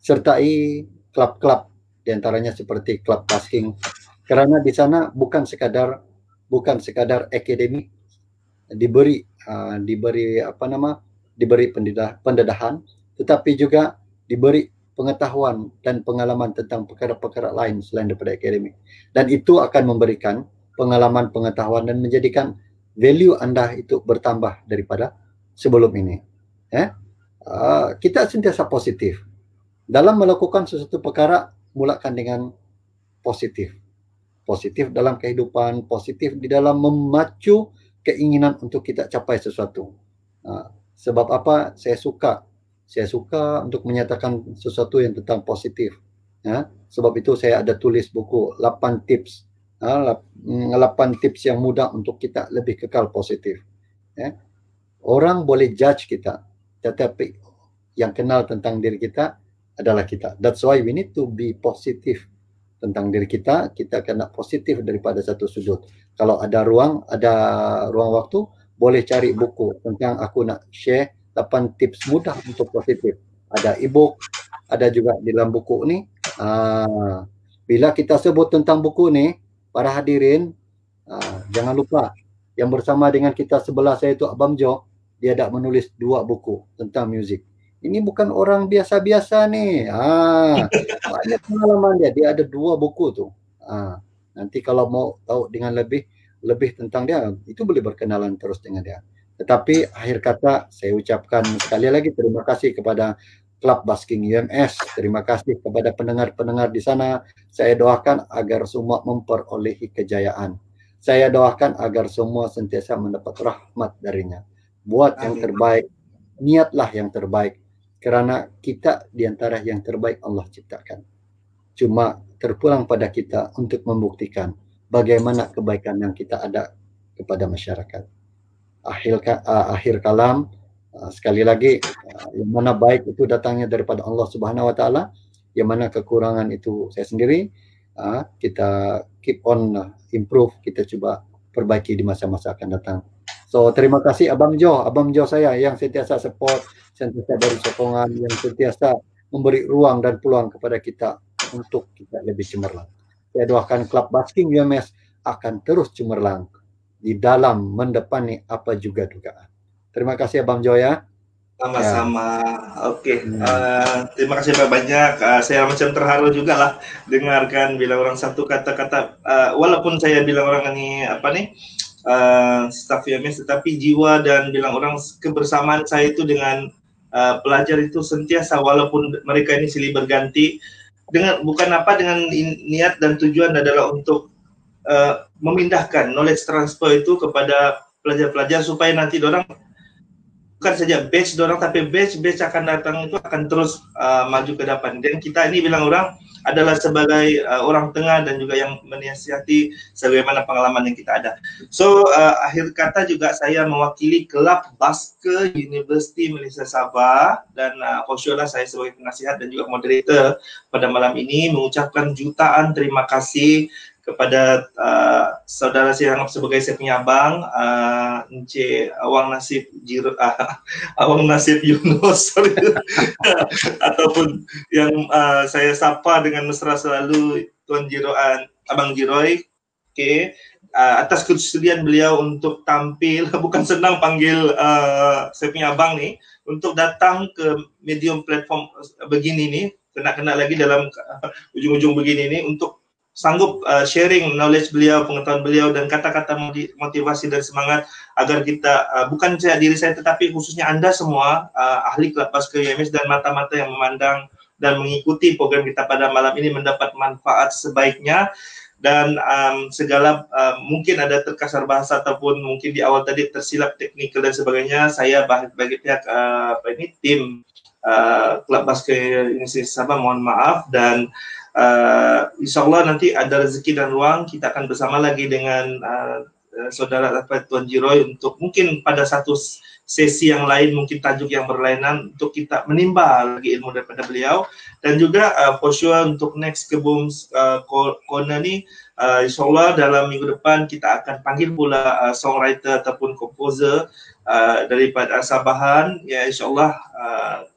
Sertai klub-klub diantaranya seperti klub basking karena di sana bukan sekadar bukan sekadar akademik diberi uh, diberi apa nama diberi pendedah, pendedahan tetapi juga diberi pengetahuan dan pengalaman tentang perkara-perkara lain selain daripada akademik dan itu akan memberikan pengalaman pengetahuan dan menjadikan value anda itu bertambah daripada sebelum ini eh uh, kita sentiasa positif dalam melakukan sesuatu perkara mulakan dengan positif positif dalam kehidupan positif di dalam memacu keinginan untuk kita capai sesuatu. Ha, sebab apa? Saya suka. Saya suka untuk menyatakan sesuatu yang tentang positif. Ya, sebab itu saya ada tulis buku 8 tips. Ha, 8 mm, tips yang mudah untuk kita lebih kekal positif. Ya. Orang boleh judge kita. Tetapi yang kenal tentang diri kita adalah kita. That's why we need to be positive tentang diri kita, kita akan nak positif daripada satu sudut. Kalau ada ruang, ada ruang waktu, boleh cari buku tentang aku nak share 8 tips mudah untuk positif. Ada e-book, ada juga di dalam buku ni. Uh, bila kita sebut tentang buku ni, para hadirin, uh, jangan lupa yang bersama dengan kita sebelah saya itu Abang Jo, dia dah menulis dua buku tentang muzik. ini bukan orang biasa-biasa nih. Ah, [laughs] banyak pengalaman dia. Dia ada dua buku tuh. Ah, nanti kalau mau tahu dengan lebih lebih tentang dia, itu boleh berkenalan terus dengan dia. Tetapi akhir kata saya ucapkan sekali lagi terima kasih kepada Klub Basking UMS. Terima kasih kepada pendengar-pendengar di sana. Saya doakan agar semua memperolehi kejayaan. Saya doakan agar semua sentiasa mendapat rahmat darinya. Buat yang terbaik, niatlah yang terbaik kerana kita di antara yang terbaik Allah ciptakan. Cuma terpulang pada kita untuk membuktikan bagaimana kebaikan yang kita ada kepada masyarakat. Akhir, uh, akhir kalam, uh, sekali lagi, uh, yang mana baik itu datangnya daripada Allah Subhanahu Wa yang mana kekurangan itu saya sendiri, uh, kita keep on improve, kita cuba perbaiki di masa-masa akan datang. So terima kasih Abang Jo, Abang Jo saya yang sentiasa support senantiasa dari sokongan yang sentiasa memberi ruang dan peluang kepada kita untuk kita lebih cemerlang. Saya doakan klub basking UMS akan terus cemerlang di dalam mendepani apa juga dugaan. Terima kasih Abang Joya. Sama-sama. Ya. Oke. Okay. Hmm. Uh, terima kasih banyak. Uh, eh, saya macam terharu juga lah dengarkan bila orang satu kata-kata. Uh, walaupun saya bilang orang ini apa nih uh, staff UMS, tetapi jiwa dan bilang orang kebersamaan saya itu dengan Eh, pelajar itu sentiasa walaupun mereka ini silih berganti dengan bukan apa dengan in, niat dan tujuan adalah untuk uh, memindahkan knowledge transfer itu kepada pelajar-pelajar supaya nanti dorang bukan saja batch dorang tapi batch batch akan datang itu akan terus uh, maju ke depan dan kita ini bilang orang adalah sebagai uh, orang tengah dan juga yang menasihati sebagaimana pengalaman yang kita ada. So uh, akhir kata juga saya mewakili kelab Basker University Malaysia Sabah dan uh, khususlah saya sebagai penasihat dan juga moderator pada malam ini mengucapkan jutaan terima kasih kepada uh, saudara saya anggap sebagai saya punya abang uh, eh, Encik Awang Nasib Jir, uh, [laughs] ah, Awang Nasib Yunus [laughs] ataupun yang uh, saya sapa dengan mesra selalu Tuan Jiroan Abang Jiroi okay. uh, atas kesediaan beliau untuk tampil [laughs] bukan senang panggil uh, saya punya abang nih untuk datang ke medium platform begini nih kena-kena lagi dalam ujung-ujung begini nih untuk sanggup uh, sharing knowledge beliau, pengetahuan beliau dan kata-kata motivasi dan semangat agar kita uh, bukan saya diri saya tetapi khususnya Anda semua uh, ahli kelapas ke UMS dan mata-mata yang memandang dan mengikuti program kita pada malam ini mendapat manfaat sebaiknya dan um, segala um, mungkin ada terkasar bahasa ataupun mungkin di awal tadi tersilap teknikal dan sebagainya saya bagi pihak uh, apa ini tim uh, klub basket Indonesia Sabah mohon maaf dan uh, insyaallah nanti ada rezeki dan ruang kita akan bersama lagi dengan uh, uh saudara apa Tuan Jiroy untuk mungkin pada satu sesi yang lain mungkin tajuk yang berlainan untuk kita menimba lagi ilmu daripada beliau dan juga uh, for sure untuk next ke boom uh, corner ni uh, insyaallah dalam minggu depan kita akan panggil pula uh, songwriter ataupun komposer uh, daripada Sabahan ya insyaallah uh, uh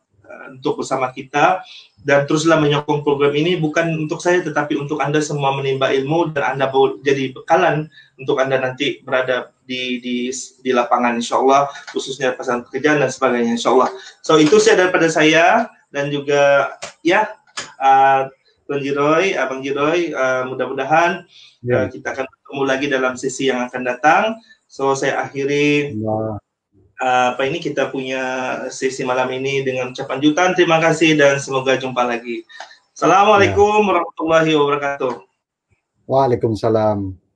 untuk bersama kita dan teruslah menyokong program ini bukan untuk saya tetapi untuk Anda semua menimba ilmu dan Anda jadi bekalan untuk Anda nanti berada di di di lapangan insya Allah khususnya pasangan pekerjaan dan sebagainya insya Allah. So itu sih daripada saya dan juga ya uh, Tuan Jiroy, Abang Jiroy, uh, mudah-mudahan ya. uh, kita akan bertemu lagi dalam sesi yang akan datang. So saya akhiri. Allah apa ini kita punya sesi malam ini dengan ucapan jutaan terima kasih dan semoga jumpa lagi. Assalamualaikum ya. warahmatullahi wabarakatuh. Waalaikumsalam.